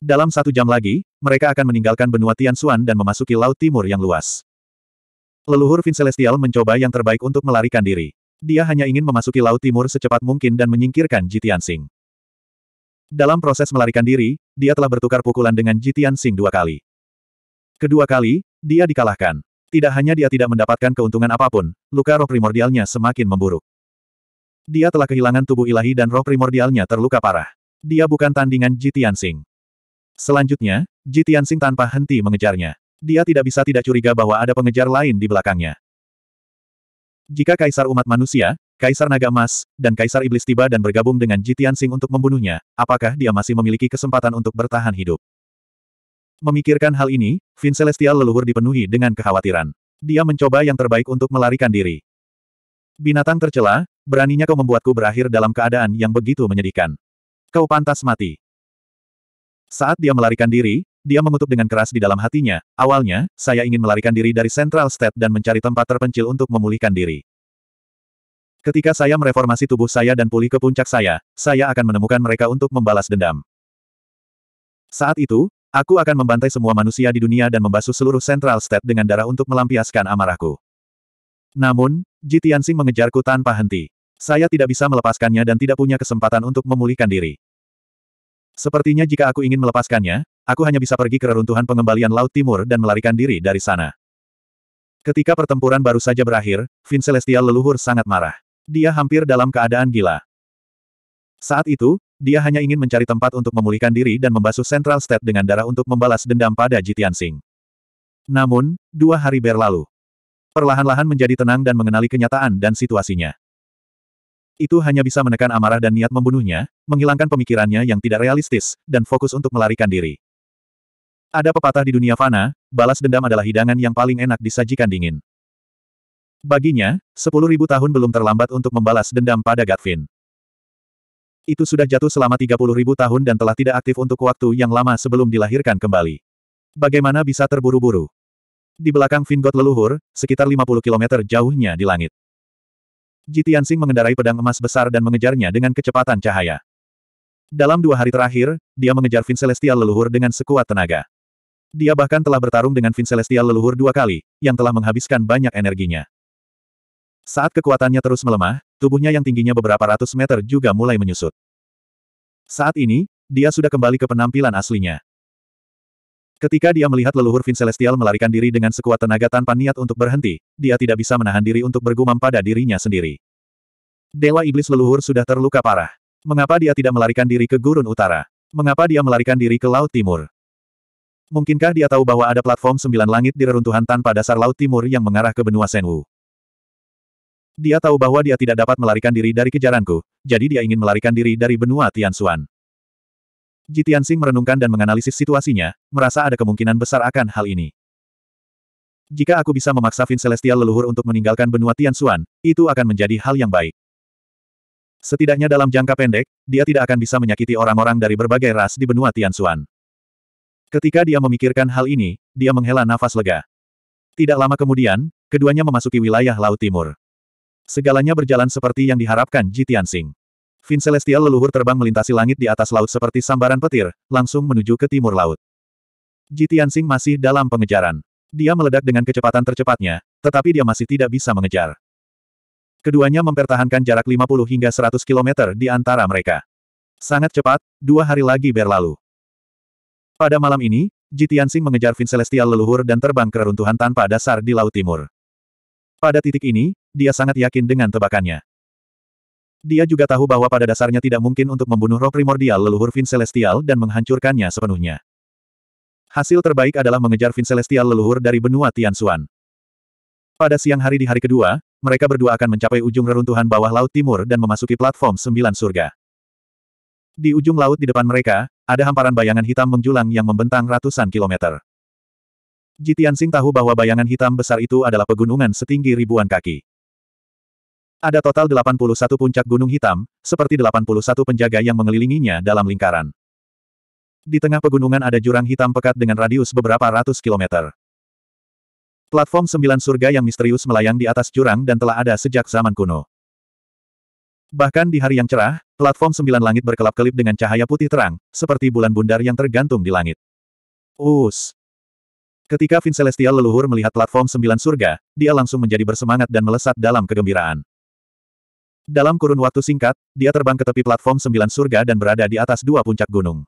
Dalam satu jam lagi, mereka akan meninggalkan benua Tian Tianxuan dan memasuki Laut Timur yang luas. Leluhur Vin Celestial mencoba yang terbaik untuk melarikan diri. Dia hanya ingin memasuki Laut Timur secepat mungkin dan menyingkirkan Jitian Sing. Dalam proses melarikan diri, dia telah bertukar pukulan dengan Jitian Sing dua kali. Kedua kali, dia dikalahkan. Tidak hanya dia tidak mendapatkan keuntungan apapun, luka roh primordialnya semakin memburuk. Dia telah kehilangan tubuh ilahi dan roh primordialnya terluka parah. Dia bukan tandingan Jitian Selanjutnya, Jitian tanpa henti mengejarnya. Dia tidak bisa tidak curiga bahwa ada pengejar lain di belakangnya. Jika kaisar umat manusia, kaisar naga emas, dan kaisar iblis tiba dan bergabung dengan Jitian untuk membunuhnya, apakah dia masih memiliki kesempatan untuk bertahan hidup? Memikirkan hal ini, Vin Celestial leluhur dipenuhi dengan kekhawatiran. Dia mencoba yang terbaik untuk melarikan diri. Binatang tercela, Beraninya kau membuatku berakhir dalam keadaan yang begitu menyedihkan. Kau pantas mati. Saat dia melarikan diri, dia mengutuk dengan keras di dalam hatinya. Awalnya, saya ingin melarikan diri dari Central State dan mencari tempat terpencil untuk memulihkan diri. Ketika saya mereformasi tubuh saya dan pulih ke puncak saya, saya akan menemukan mereka untuk membalas dendam. Saat itu, aku akan membantai semua manusia di dunia dan membasuh seluruh Central State dengan darah untuk melampiaskan amarahku. Namun, Ji mengejarku tanpa henti. Saya tidak bisa melepaskannya dan tidak punya kesempatan untuk memulihkan diri. Sepertinya jika aku ingin melepaskannya, aku hanya bisa pergi ke reruntuhan pengembalian Laut Timur dan melarikan diri dari sana. Ketika pertempuran baru saja berakhir, Vin Celestial leluhur sangat marah. Dia hampir dalam keadaan gila. Saat itu, dia hanya ingin mencari tempat untuk memulihkan diri dan membasuh Central State dengan darah untuk membalas dendam pada Jitian Namun, dua hari berlalu. Perlahan-lahan menjadi tenang dan mengenali kenyataan dan situasinya. Itu hanya bisa menekan amarah dan niat membunuhnya, menghilangkan pemikirannya yang tidak realistis, dan fokus untuk melarikan diri. Ada pepatah di dunia fana, balas dendam adalah hidangan yang paling enak disajikan dingin. Baginya, 10.000 tahun belum terlambat untuk membalas dendam pada Gatvin. Itu sudah jatuh selama 30.000 tahun dan telah tidak aktif untuk waktu yang lama sebelum dilahirkan kembali. Bagaimana bisa terburu-buru? Di belakang Vingot leluhur, sekitar 50 km jauhnya di langit. Jitiansing mengendarai pedang emas besar dan mengejarnya dengan kecepatan cahaya. Dalam dua hari terakhir, dia mengejar Vin Celestial leluhur dengan sekuat tenaga. Dia bahkan telah bertarung dengan Vin Celestial leluhur dua kali, yang telah menghabiskan banyak energinya. Saat kekuatannya terus melemah, tubuhnya yang tingginya beberapa ratus meter juga mulai menyusut. Saat ini, dia sudah kembali ke penampilan aslinya. Ketika dia melihat leluhur Vin Celestial melarikan diri dengan sekuat tenaga tanpa niat untuk berhenti, dia tidak bisa menahan diri untuk bergumam pada dirinya sendiri. Dewa Iblis leluhur sudah terluka parah. Mengapa dia tidak melarikan diri ke gurun utara? Mengapa dia melarikan diri ke laut timur? Mungkinkah dia tahu bahwa ada platform sembilan langit di reruntuhan tanpa dasar laut timur yang mengarah ke benua Senwu? Dia tahu bahwa dia tidak dapat melarikan diri dari kejaranku, jadi dia ingin melarikan diri dari benua Tian Xuan. Jitian Sing merenungkan dan menganalisis situasinya, merasa ada kemungkinan besar akan hal ini. Jika aku bisa memaksa Vin Celestial leluhur untuk meninggalkan benua Tianxuan, itu akan menjadi hal yang baik. Setidaknya dalam jangka pendek, dia tidak akan bisa menyakiti orang-orang dari berbagai ras di benua Tianxuan. Ketika dia memikirkan hal ini, dia menghela nafas lega. Tidak lama kemudian, keduanya memasuki wilayah Laut Timur. Segalanya berjalan seperti yang diharapkan Jitian Sing. Vin Celestial leluhur terbang melintasi langit di atas laut seperti sambaran petir, langsung menuju ke timur laut. Ji masih dalam pengejaran. Dia meledak dengan kecepatan tercepatnya, tetapi dia masih tidak bisa mengejar. Keduanya mempertahankan jarak 50 hingga 100 km di antara mereka. Sangat cepat, dua hari lagi berlalu. Pada malam ini, Jitiansing mengejar Vin Celestial leluhur dan terbang ke reruntuhan tanpa dasar di Laut Timur. Pada titik ini, dia sangat yakin dengan tebakannya. Dia juga tahu bahwa pada dasarnya tidak mungkin untuk membunuh roh primordial leluhur Vin Celestial dan menghancurkannya sepenuhnya. Hasil terbaik adalah mengejar Vin Celestial leluhur dari benua Tianxuan. Pada siang hari di hari kedua, mereka berdua akan mencapai ujung reruntuhan bawah laut timur dan memasuki platform sembilan surga. Di ujung laut di depan mereka, ada hamparan bayangan hitam menjulang yang membentang ratusan kilometer. Jitian Sing tahu bahwa bayangan hitam besar itu adalah pegunungan setinggi ribuan kaki. Ada total 81 puncak gunung hitam, seperti 81 penjaga yang mengelilinginya dalam lingkaran. Di tengah pegunungan ada jurang hitam pekat dengan radius beberapa ratus kilometer. Platform sembilan surga yang misterius melayang di atas jurang dan telah ada sejak zaman kuno. Bahkan di hari yang cerah, platform sembilan langit berkelap-kelip dengan cahaya putih terang, seperti bulan bundar yang tergantung di langit. Us, Ketika Vin Celestial leluhur melihat platform sembilan surga, dia langsung menjadi bersemangat dan melesat dalam kegembiraan. Dalam kurun waktu singkat, dia terbang ke tepi platform sembilan surga dan berada di atas dua puncak gunung.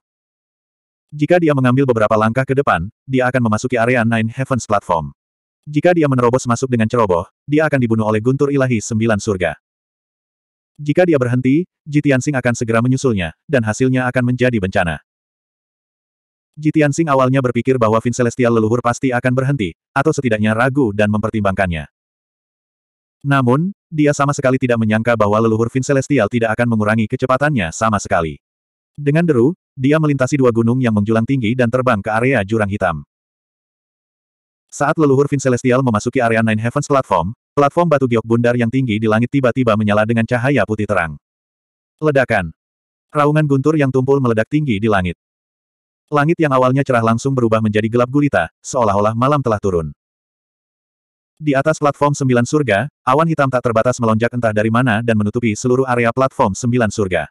Jika dia mengambil beberapa langkah ke depan, dia akan memasuki area Nine Heavens Platform. Jika dia menerobos masuk dengan ceroboh, dia akan dibunuh oleh guntur ilahi sembilan surga. Jika dia berhenti, Jitiansing akan segera menyusulnya, dan hasilnya akan menjadi bencana. Jitiansing awalnya berpikir bahwa Vin Celestial leluhur pasti akan berhenti, atau setidaknya ragu dan mempertimbangkannya. Namun, dia sama sekali tidak menyangka bahwa leluhur Vin Celestial tidak akan mengurangi kecepatannya sama sekali. Dengan deru, dia melintasi dua gunung yang menjulang tinggi dan terbang ke area jurang hitam. Saat leluhur Vin Celestial memasuki area Nine Heavens Platform, platform batu giok bundar yang tinggi di langit tiba-tiba menyala dengan cahaya putih terang. Ledakan. Raungan guntur yang tumpul meledak tinggi di langit. Langit yang awalnya cerah langsung berubah menjadi gelap gulita, seolah-olah malam telah turun. Di atas platform sembilan surga, awan hitam tak terbatas melonjak entah dari mana dan menutupi seluruh area platform sembilan surga.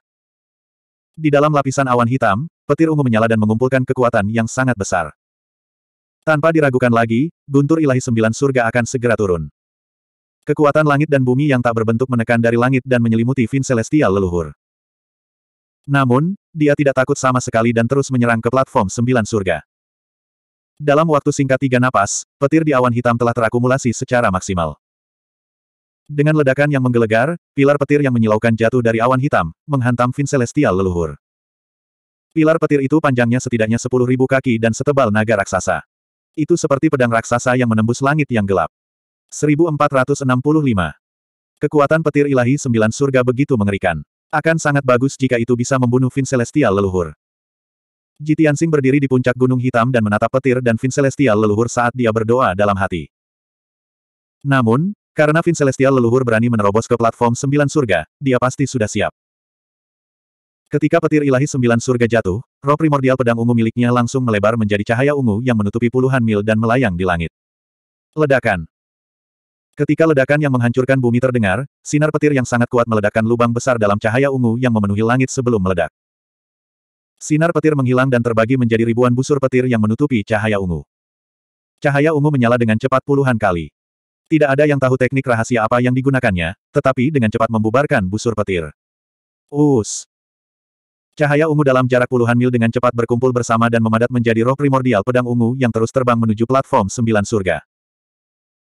Di dalam lapisan awan hitam, petir ungu menyala dan mengumpulkan kekuatan yang sangat besar. Tanpa diragukan lagi, guntur ilahi sembilan surga akan segera turun. Kekuatan langit dan bumi yang tak berbentuk menekan dari langit dan menyelimuti fin Celestial leluhur. Namun, dia tidak takut sama sekali dan terus menyerang ke platform sembilan surga. Dalam waktu singkat tiga napas, petir di awan hitam telah terakumulasi secara maksimal. Dengan ledakan yang menggelegar, pilar petir yang menyilaukan jatuh dari awan hitam, menghantam Vin Celestial leluhur. Pilar petir itu panjangnya setidaknya 10.000 kaki dan setebal naga raksasa. Itu seperti pedang raksasa yang menembus langit yang gelap. 1465. Kekuatan petir ilahi sembilan surga begitu mengerikan. Akan sangat bagus jika itu bisa membunuh Vin Celestial leluhur. Jitian Sing berdiri di puncak Gunung Hitam dan menatap petir dan Vin Celestial leluhur saat dia berdoa dalam hati. Namun, karena Vin Celestial leluhur berani menerobos ke platform sembilan surga, dia pasti sudah siap. Ketika petir ilahi sembilan surga jatuh, roh primordial pedang ungu miliknya langsung melebar menjadi cahaya ungu yang menutupi puluhan mil dan melayang di langit. Ledakan Ketika ledakan yang menghancurkan bumi terdengar, sinar petir yang sangat kuat meledakkan lubang besar dalam cahaya ungu yang memenuhi langit sebelum meledak. Sinar petir menghilang dan terbagi menjadi ribuan busur petir yang menutupi cahaya ungu. Cahaya ungu menyala dengan cepat puluhan kali. Tidak ada yang tahu teknik rahasia apa yang digunakannya, tetapi dengan cepat membubarkan busur petir. Us. Cahaya ungu dalam jarak puluhan mil dengan cepat berkumpul bersama dan memadat menjadi roh primordial pedang ungu yang terus terbang menuju platform sembilan surga.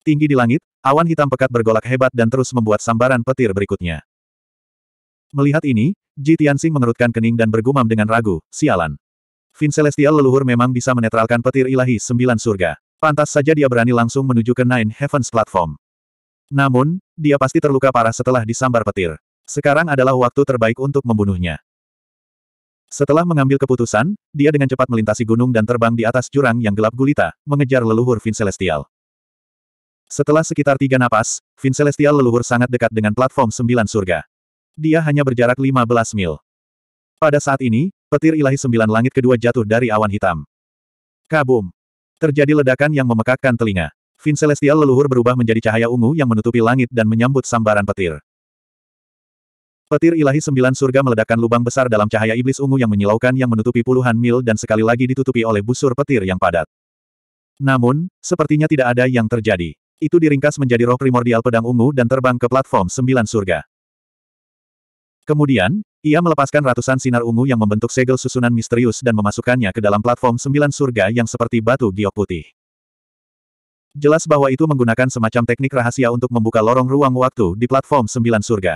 Tinggi di langit, awan hitam pekat bergolak hebat dan terus membuat sambaran petir berikutnya. Melihat ini, Ji Tianxing mengerutkan kening dan bergumam dengan ragu, sialan. Vin Celestial leluhur memang bisa menetralkan petir ilahi sembilan surga. Pantas saja dia berani langsung menuju ke Nine Heavens Platform. Namun, dia pasti terluka parah setelah disambar petir. Sekarang adalah waktu terbaik untuk membunuhnya. Setelah mengambil keputusan, dia dengan cepat melintasi gunung dan terbang di atas jurang yang gelap gulita, mengejar leluhur Vin Celestial. Setelah sekitar tiga napas, Vin Celestial leluhur sangat dekat dengan platform sembilan surga. Dia hanya berjarak 15 mil. Pada saat ini, petir ilahi sembilan langit kedua jatuh dari awan hitam. Kabum! Terjadi ledakan yang memekakkan telinga. Vin Celestial leluhur berubah menjadi cahaya ungu yang menutupi langit dan menyambut sambaran petir. Petir ilahi sembilan surga meledakkan lubang besar dalam cahaya iblis ungu yang menyilaukan yang menutupi puluhan mil dan sekali lagi ditutupi oleh busur petir yang padat. Namun, sepertinya tidak ada yang terjadi. Itu diringkas menjadi roh primordial pedang ungu dan terbang ke platform sembilan surga. Kemudian, ia melepaskan ratusan sinar ungu yang membentuk segel susunan misterius dan memasukkannya ke dalam platform sembilan surga yang seperti batu giok putih. Jelas bahwa itu menggunakan semacam teknik rahasia untuk membuka lorong ruang waktu di platform sembilan surga.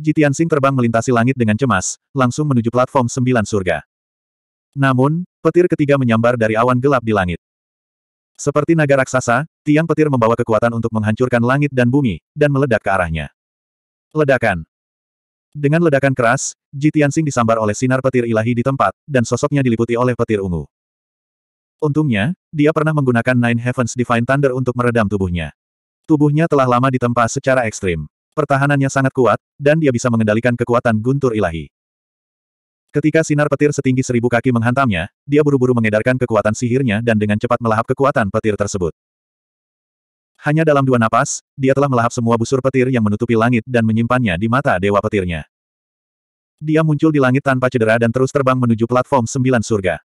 Jitian Sing terbang melintasi langit dengan cemas, langsung menuju platform sembilan surga. Namun, petir ketiga menyambar dari awan gelap di langit. Seperti naga raksasa, tiang petir membawa kekuatan untuk menghancurkan langit dan bumi, dan meledak ke arahnya. Ledakan. Dengan ledakan keras, Ji Tianxing disambar oleh sinar petir ilahi di tempat, dan sosoknya diliputi oleh petir ungu. Untungnya, dia pernah menggunakan Nine Heavens Divine Thunder untuk meredam tubuhnya. Tubuhnya telah lama ditempa secara ekstrim. Pertahanannya sangat kuat, dan dia bisa mengendalikan kekuatan guntur ilahi. Ketika sinar petir setinggi seribu kaki menghantamnya, dia buru-buru mengedarkan kekuatan sihirnya dan dengan cepat melahap kekuatan petir tersebut. Hanya dalam dua napas, dia telah melahap semua busur petir yang menutupi langit dan menyimpannya di mata dewa petirnya. Dia muncul di langit tanpa cedera dan terus terbang menuju platform sembilan surga.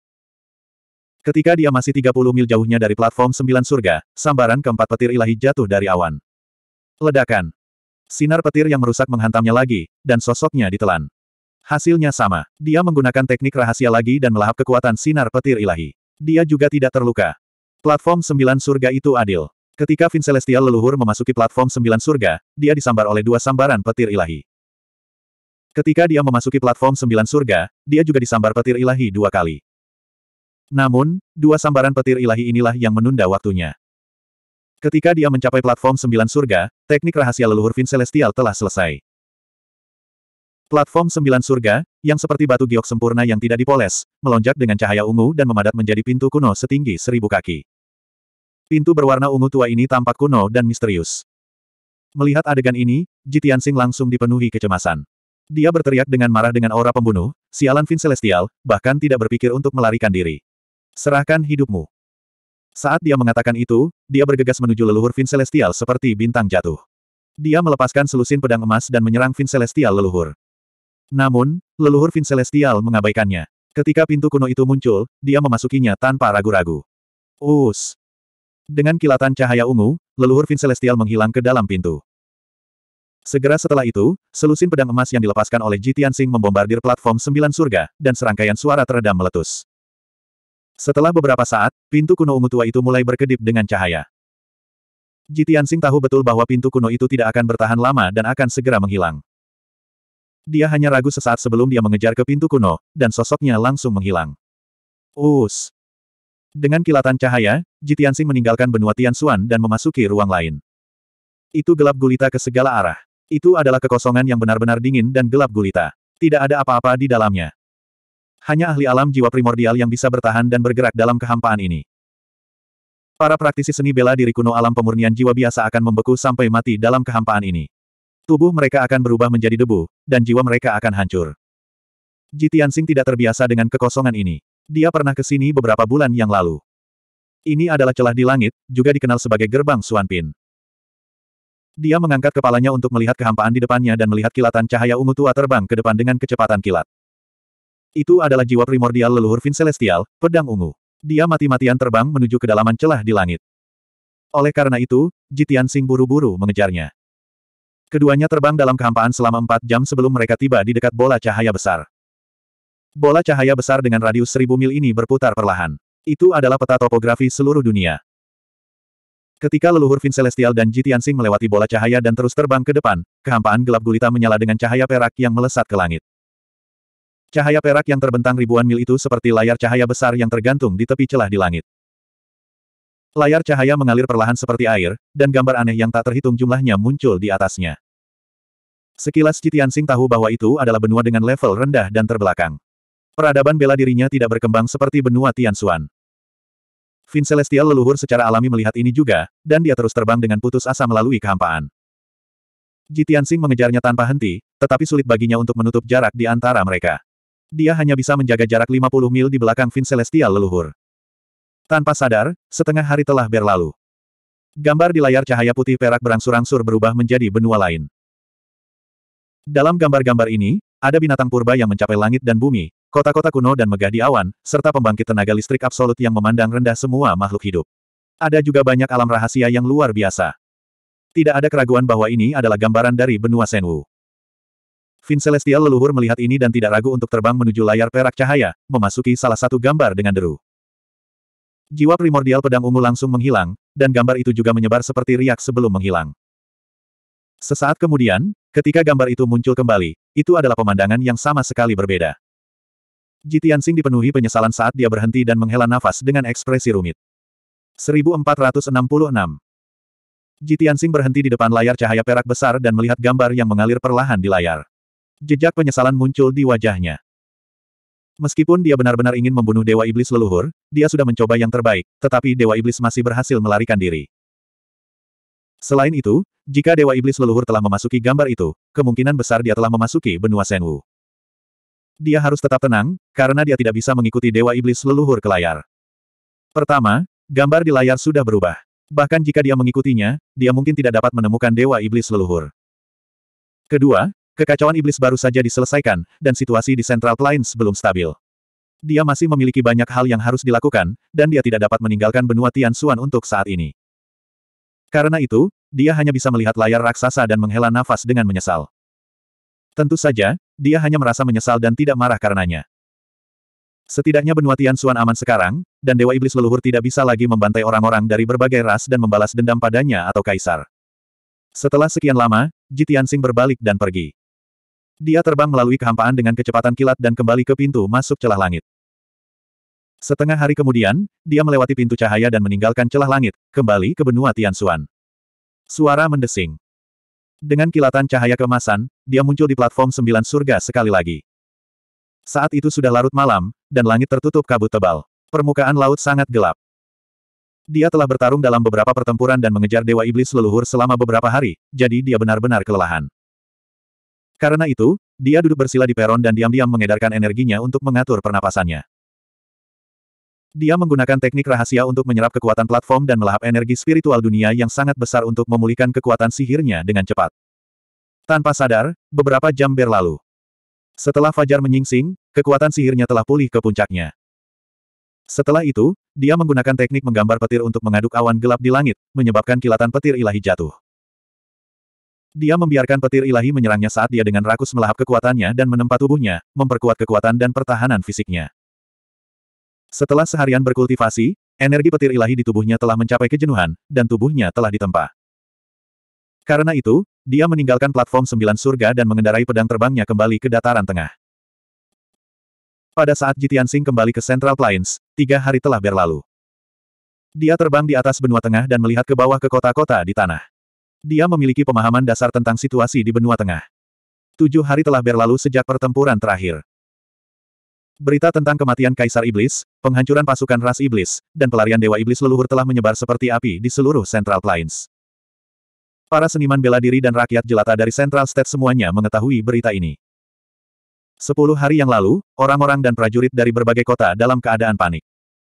Ketika dia masih 30 mil jauhnya dari platform sembilan surga, sambaran keempat petir ilahi jatuh dari awan. Ledakan. Sinar petir yang merusak menghantamnya lagi, dan sosoknya ditelan. Hasilnya sama. Dia menggunakan teknik rahasia lagi dan melahap kekuatan sinar petir ilahi. Dia juga tidak terluka. Platform sembilan surga itu adil. Ketika Vin Celestial leluhur memasuki platform sembilan surga, dia disambar oleh dua sambaran petir ilahi. Ketika dia memasuki platform sembilan surga, dia juga disambar petir ilahi dua kali. Namun, dua sambaran petir ilahi inilah yang menunda waktunya. Ketika dia mencapai platform sembilan surga, teknik rahasia leluhur Vin Celestial telah selesai. Platform sembilan surga, yang seperti batu giok sempurna yang tidak dipoles, melonjak dengan cahaya ungu dan memadat menjadi pintu kuno setinggi seribu kaki. Pintu berwarna ungu tua ini tampak kuno dan misterius. Melihat adegan ini, Jitiansing langsung dipenuhi kecemasan. Dia berteriak dengan marah dengan aura pembunuh, sialan Vin Celestial, bahkan tidak berpikir untuk melarikan diri. Serahkan hidupmu. Saat dia mengatakan itu, dia bergegas menuju leluhur Vin Celestial seperti bintang jatuh. Dia melepaskan selusin pedang emas dan menyerang Vin Celestial leluhur. Namun, leluhur Vin Celestial mengabaikannya. Ketika pintu kuno itu muncul, dia memasukinya tanpa ragu-ragu. Us! Dengan kilatan cahaya ungu, leluhur Vin Celestial menghilang ke dalam pintu. Segera setelah itu, selusin pedang emas yang dilepaskan oleh Ji Tianxing membombardir platform sembilan surga, dan serangkaian suara teredam meletus. Setelah beberapa saat, pintu kuno ungu tua itu mulai berkedip dengan cahaya. Ji Tianxing tahu betul bahwa pintu kuno itu tidak akan bertahan lama dan akan segera menghilang. Dia hanya ragu sesaat sebelum dia mengejar ke pintu kuno, dan sosoknya langsung menghilang. Us! Dengan kilatan cahaya, Jitiansing meninggalkan benua Tianxuan dan memasuki ruang lain. Itu gelap gulita ke segala arah. Itu adalah kekosongan yang benar-benar dingin dan gelap gulita. Tidak ada apa-apa di dalamnya. Hanya ahli alam jiwa primordial yang bisa bertahan dan bergerak dalam kehampaan ini. Para praktisi seni bela diri kuno alam pemurnian jiwa biasa akan membeku sampai mati dalam kehampaan ini. Tubuh mereka akan berubah menjadi debu, dan jiwa mereka akan hancur. Jitian tidak terbiasa dengan kekosongan ini. Dia pernah ke sini beberapa bulan yang lalu. Ini adalah celah di langit, juga dikenal sebagai gerbang Suanpin. Dia mengangkat kepalanya untuk melihat kehampaan di depannya dan melihat kilatan cahaya ungu tua terbang ke depan dengan kecepatan kilat. Itu adalah jiwa primordial leluhur Vin Celestial, pedang ungu. Dia mati-matian terbang menuju kedalaman celah di langit. Oleh karena itu, Jitian Sing buru-buru mengejarnya. Keduanya terbang dalam kehampaan selama empat jam sebelum mereka tiba di dekat bola cahaya besar. Bola cahaya besar dengan radius seribu mil ini berputar perlahan. Itu adalah peta topografi seluruh dunia. Ketika leluhur Vin Celestial dan Jitian Sing melewati bola cahaya dan terus terbang ke depan, kehampaan gelap gulita menyala dengan cahaya perak yang melesat ke langit. Cahaya perak yang terbentang ribuan mil itu seperti layar cahaya besar yang tergantung di tepi celah di langit. Layar cahaya mengalir perlahan seperti air, dan gambar aneh yang tak terhitung jumlahnya muncul di atasnya. Sekilas Jitian Sing tahu bahwa itu adalah benua dengan level rendah dan terbelakang. Peradaban bela dirinya tidak berkembang seperti benua Tianxuan. Vin Celestial leluhur secara alami melihat ini juga, dan dia terus terbang dengan putus asa melalui kehampaan. Jitiansing mengejarnya tanpa henti, tetapi sulit baginya untuk menutup jarak di antara mereka. Dia hanya bisa menjaga jarak 50 mil di belakang Vin Celestial leluhur. Tanpa sadar, setengah hari telah berlalu. Gambar di layar cahaya putih perak berangsur-angsur berubah menjadi benua lain. Dalam gambar-gambar ini, ada binatang purba yang mencapai langit dan bumi, kota-kota kuno dan megah di awan, serta pembangkit tenaga listrik absolut yang memandang rendah semua makhluk hidup. Ada juga banyak alam rahasia yang luar biasa. Tidak ada keraguan bahwa ini adalah gambaran dari benua Senwu. Vin Celestial leluhur melihat ini dan tidak ragu untuk terbang menuju layar perak cahaya, memasuki salah satu gambar dengan deru. Jiwa primordial pedang ungu langsung menghilang, dan gambar itu juga menyebar seperti riak sebelum menghilang. Sesaat kemudian, ketika gambar itu muncul kembali, itu adalah pemandangan yang sama sekali berbeda. Jitiansing dipenuhi penyesalan saat dia berhenti dan menghela nafas dengan ekspresi rumit. 1466 Jitiansing berhenti di depan layar cahaya perak besar dan melihat gambar yang mengalir perlahan di layar. Jejak penyesalan muncul di wajahnya. Meskipun dia benar-benar ingin membunuh Dewa Iblis leluhur, dia sudah mencoba yang terbaik, tetapi Dewa Iblis masih berhasil melarikan diri. Selain itu, jika Dewa Iblis leluhur telah memasuki gambar itu, kemungkinan besar dia telah memasuki benua Senwu dia harus tetap tenang, karena dia tidak bisa mengikuti Dewa Iblis leluhur ke layar. Pertama, gambar di layar sudah berubah. Bahkan jika dia mengikutinya, dia mungkin tidak dapat menemukan Dewa Iblis leluhur. Kedua, kekacauan iblis baru saja diselesaikan, dan situasi di Central Plains belum stabil. Dia masih memiliki banyak hal yang harus dilakukan, dan dia tidak dapat meninggalkan benua Tian Tianxuan untuk saat ini. Karena itu, dia hanya bisa melihat layar raksasa dan menghela nafas dengan menyesal. Tentu saja, dia hanya merasa menyesal dan tidak marah karenanya. Setidaknya benua Tian Xuan aman sekarang, dan Dewa Iblis Leluhur tidak bisa lagi membantai orang-orang dari berbagai ras dan membalas dendam padanya atau kaisar. Setelah sekian lama, Ji Tianxing berbalik dan pergi. Dia terbang melalui kehampaan dengan kecepatan kilat dan kembali ke pintu masuk celah langit. Setengah hari kemudian, dia melewati pintu cahaya dan meninggalkan celah langit, kembali ke benua Tian Xuan. Suara mendesing. Dengan kilatan cahaya kemasan, dia muncul di platform sembilan surga sekali lagi. Saat itu sudah larut malam, dan langit tertutup kabut tebal. Permukaan laut sangat gelap. Dia telah bertarung dalam beberapa pertempuran dan mengejar Dewa Iblis leluhur selama beberapa hari, jadi dia benar-benar kelelahan. Karena itu, dia duduk bersila di peron dan diam-diam mengedarkan energinya untuk mengatur pernapasannya. Dia menggunakan teknik rahasia untuk menyerap kekuatan platform dan melahap energi spiritual dunia yang sangat besar untuk memulihkan kekuatan sihirnya dengan cepat. Tanpa sadar, beberapa jam berlalu. Setelah Fajar menyingsing, kekuatan sihirnya telah pulih ke puncaknya. Setelah itu, dia menggunakan teknik menggambar petir untuk mengaduk awan gelap di langit, menyebabkan kilatan petir ilahi jatuh. Dia membiarkan petir ilahi menyerangnya saat dia dengan rakus melahap kekuatannya dan menempat tubuhnya, memperkuat kekuatan dan pertahanan fisiknya. Setelah seharian berkultivasi, energi petir ilahi di tubuhnya telah mencapai kejenuhan, dan tubuhnya telah ditempa. Karena itu, dia meninggalkan platform sembilan surga dan mengendarai pedang terbangnya kembali ke dataran tengah. Pada saat Jitian Singh kembali ke Central Plains, tiga hari telah berlalu. Dia terbang di atas benua tengah dan melihat ke bawah ke kota-kota di tanah. Dia memiliki pemahaman dasar tentang situasi di benua tengah. Tujuh hari telah berlalu sejak pertempuran terakhir. Berita tentang kematian Kaisar Iblis, penghancuran pasukan ras Iblis, dan pelarian Dewa Iblis leluhur telah menyebar seperti api di seluruh Central Plains. Para seniman bela diri dan rakyat jelata dari Central State semuanya mengetahui berita ini. Sepuluh hari yang lalu, orang-orang dan prajurit dari berbagai kota dalam keadaan panik.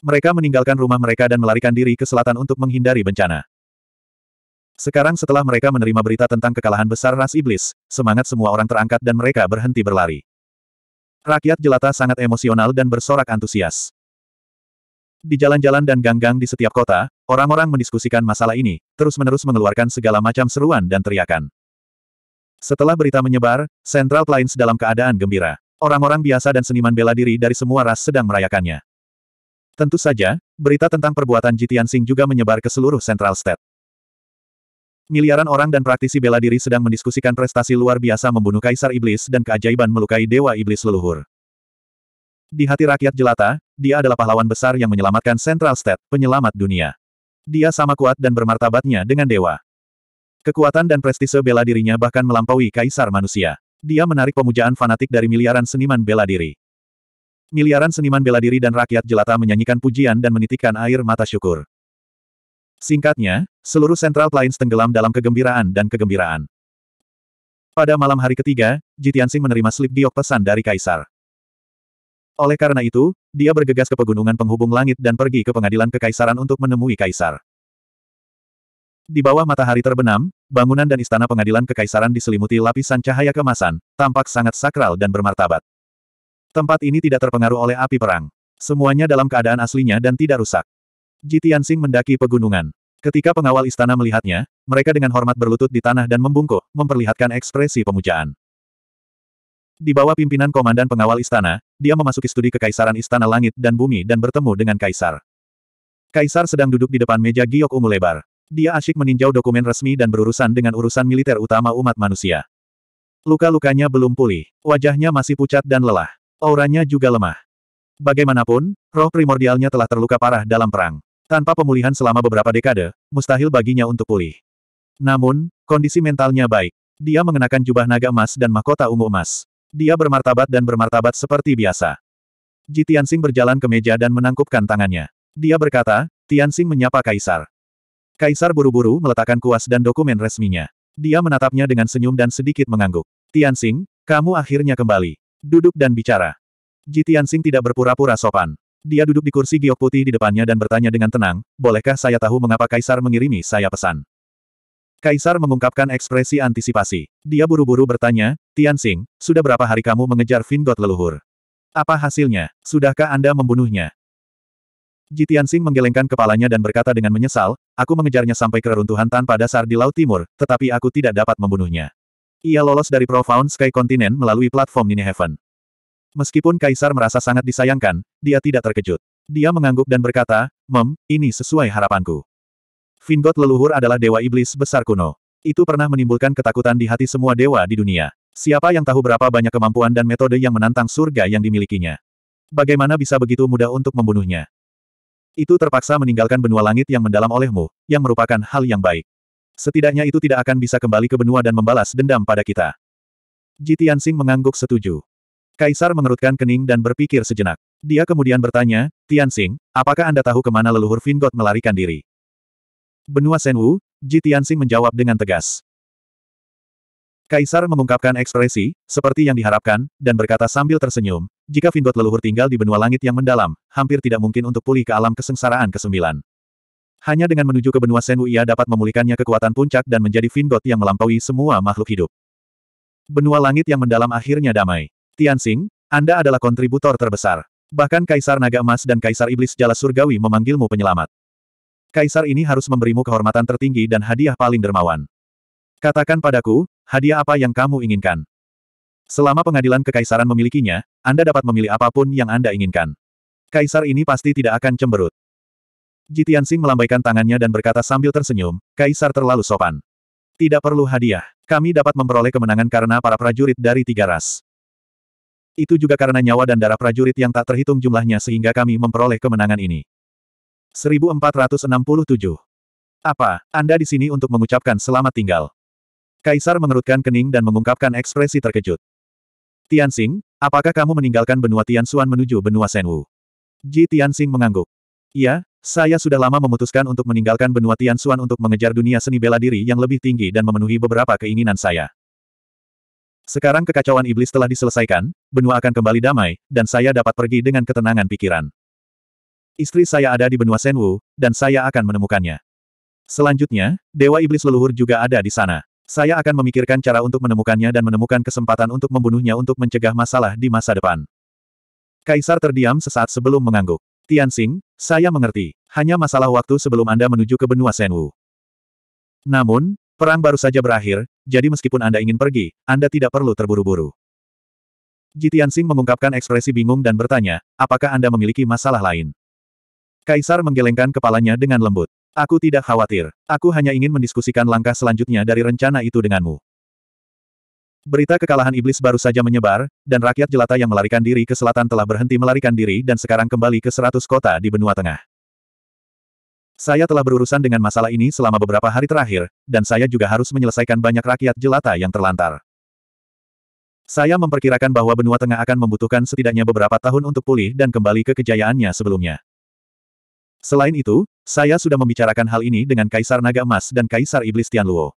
Mereka meninggalkan rumah mereka dan melarikan diri ke selatan untuk menghindari bencana. Sekarang setelah mereka menerima berita tentang kekalahan besar ras iblis, semangat semua orang terangkat dan mereka berhenti berlari. Rakyat jelata sangat emosional dan bersorak antusias. Di jalan-jalan dan gang-gang di setiap kota, orang-orang mendiskusikan masalah ini, terus-menerus mengeluarkan segala macam seruan dan teriakan. Setelah berita menyebar, Central Plains dalam keadaan gembira. Orang-orang biasa dan seniman bela diri dari semua ras sedang merayakannya. Tentu saja, berita tentang perbuatan Jitian Sing juga menyebar ke seluruh Central State. Miliaran orang dan praktisi bela diri sedang mendiskusikan prestasi luar biasa membunuh Kaisar Iblis dan keajaiban melukai Dewa Iblis leluhur. Di hati rakyat jelata, dia adalah pahlawan besar yang menyelamatkan Central State, penyelamat dunia. Dia sama kuat dan bermartabatnya dengan dewa. Kekuatan dan prestise bela dirinya bahkan melampaui kaisar manusia. Dia menarik pemujaan fanatik dari miliaran seniman bela diri. Miliaran seniman bela diri dan rakyat jelata menyanyikan pujian dan menitikkan air mata syukur. Singkatnya, seluruh Central Plains tenggelam dalam kegembiraan dan kegembiraan. Pada malam hari ketiga, Jitiansing menerima slip giok pesan dari Kaisar. Oleh karena itu, dia bergegas ke pegunungan penghubung langit dan pergi ke pengadilan kekaisaran untuk menemui Kaisar. Di bawah matahari terbenam, bangunan dan istana pengadilan kekaisaran diselimuti lapisan cahaya kemasan, tampak sangat sakral dan bermartabat. Tempat ini tidak terpengaruh oleh api perang. Semuanya dalam keadaan aslinya dan tidak rusak. Ji Tianxing mendaki pegunungan. Ketika pengawal istana melihatnya, mereka dengan hormat berlutut di tanah dan membungkuk, memperlihatkan ekspresi pemujaan. Di bawah pimpinan komandan pengawal istana, dia memasuki studi kekaisaran istana langit dan bumi dan bertemu dengan kaisar. Kaisar sedang duduk di depan meja giok ungu lebar. Dia asyik meninjau dokumen resmi dan berurusan dengan urusan militer utama umat manusia. Luka-lukanya belum pulih, wajahnya masih pucat dan lelah. Auranya juga lemah. Bagaimanapun, roh primordialnya telah terluka parah dalam perang. Tanpa pemulihan selama beberapa dekade, mustahil baginya untuk pulih. Namun, kondisi mentalnya baik. Dia mengenakan jubah naga emas dan mahkota ungu emas. Dia bermartabat dan bermartabat seperti biasa. Ji Tianxing berjalan ke meja dan menangkupkan tangannya. Dia berkata, Tianxing menyapa Kaisar. Kaisar buru-buru meletakkan kuas dan dokumen resminya. Dia menatapnya dengan senyum dan sedikit mengangguk. Tianxing, kamu akhirnya kembali. Duduk dan bicara. Ji Tianxing tidak berpura-pura sopan. Dia duduk di kursi giok putih di depannya dan bertanya dengan tenang, bolehkah saya tahu mengapa Kaisar mengirimi saya pesan? Kaisar mengungkapkan ekspresi antisipasi. Dia buru-buru bertanya, Tianxing, sudah berapa hari kamu mengejar Vingot leluhur? Apa hasilnya? Sudahkah Anda membunuhnya? Ji Tianxing menggelengkan kepalanya dan berkata dengan menyesal, aku mengejarnya sampai keruntuhan tanpa dasar di Laut Timur, tetapi aku tidak dapat membunuhnya. Ia lolos dari Profound Sky Continent melalui platform Nine Heaven. Meskipun Kaisar merasa sangat disayangkan, dia tidak terkejut. Dia mengangguk dan berkata, Mem, ini sesuai harapanku. Vingot leluhur adalah dewa iblis besar kuno. Itu pernah menimbulkan ketakutan di hati semua dewa di dunia. Siapa yang tahu berapa banyak kemampuan dan metode yang menantang surga yang dimilikinya. Bagaimana bisa begitu mudah untuk membunuhnya? Itu terpaksa meninggalkan benua langit yang mendalam olehmu, yang merupakan hal yang baik. Setidaknya itu tidak akan bisa kembali ke benua dan membalas dendam pada kita. Jitian Singh mengangguk setuju. Kaisar mengerutkan kening dan berpikir sejenak. Dia kemudian bertanya, Tianxing, apakah Anda tahu kemana leluhur Vingot melarikan diri? Benua Senwu, Ji Tianxing menjawab dengan tegas. Kaisar mengungkapkan ekspresi, seperti yang diharapkan, dan berkata sambil tersenyum, jika Vingot leluhur tinggal di benua langit yang mendalam, hampir tidak mungkin untuk pulih ke alam kesengsaraan kesembilan. Hanya dengan menuju ke benua Senwu ia dapat memulihkannya kekuatan puncak dan menjadi Vingot yang melampaui semua makhluk hidup. Benua langit yang mendalam akhirnya damai. Tianxing, Anda adalah kontributor terbesar. Bahkan Kaisar Naga Emas dan Kaisar Iblis Jala Surgawi memanggilmu penyelamat. Kaisar ini harus memberimu kehormatan tertinggi dan hadiah paling dermawan. Katakan padaku, hadiah apa yang kamu inginkan? Selama pengadilan kekaisaran memilikinya, Anda dapat memilih apapun yang Anda inginkan. Kaisar ini pasti tidak akan cemberut. Jitiansing melambaikan tangannya dan berkata sambil tersenyum, Kaisar terlalu sopan. Tidak perlu hadiah. Kami dapat memperoleh kemenangan karena para prajurit dari tiga ras. Itu juga karena nyawa dan darah prajurit yang tak terhitung jumlahnya sehingga kami memperoleh kemenangan ini. 1467. Apa, Anda di sini untuk mengucapkan selamat tinggal? Kaisar mengerutkan kening dan mengungkapkan ekspresi terkejut. Tianxing, apakah kamu meninggalkan benua Tianxuan menuju benua Senwu? Ji Tianxing mengangguk. Iya, saya sudah lama memutuskan untuk meninggalkan benua Tianxuan untuk mengejar dunia seni bela diri yang lebih tinggi dan memenuhi beberapa keinginan saya. Sekarang kekacauan iblis telah diselesaikan, benua akan kembali damai, dan saya dapat pergi dengan ketenangan pikiran. Istri saya ada di benua Senwu, dan saya akan menemukannya. Selanjutnya, Dewa Iblis Leluhur juga ada di sana. Saya akan memikirkan cara untuk menemukannya dan menemukan kesempatan untuk membunuhnya untuk mencegah masalah di masa depan. Kaisar terdiam sesaat sebelum mengangguk. Tianxing, saya mengerti. Hanya masalah waktu sebelum Anda menuju ke benua Senwu. Namun, Perang baru saja berakhir, jadi meskipun Anda ingin pergi, Anda tidak perlu terburu-buru. Jitian Sing mengungkapkan ekspresi bingung dan bertanya, apakah Anda memiliki masalah lain? Kaisar menggelengkan kepalanya dengan lembut. Aku tidak khawatir. Aku hanya ingin mendiskusikan langkah selanjutnya dari rencana itu denganmu. Berita kekalahan iblis baru saja menyebar, dan rakyat jelata yang melarikan diri ke selatan telah berhenti melarikan diri dan sekarang kembali ke seratus kota di benua tengah. Saya telah berurusan dengan masalah ini selama beberapa hari terakhir, dan saya juga harus menyelesaikan banyak rakyat jelata yang terlantar. Saya memperkirakan bahwa benua tengah akan membutuhkan setidaknya beberapa tahun untuk pulih dan kembali ke kejayaannya sebelumnya. Selain itu, saya sudah membicarakan hal ini dengan Kaisar Naga Emas dan Kaisar Iblis Tianluo.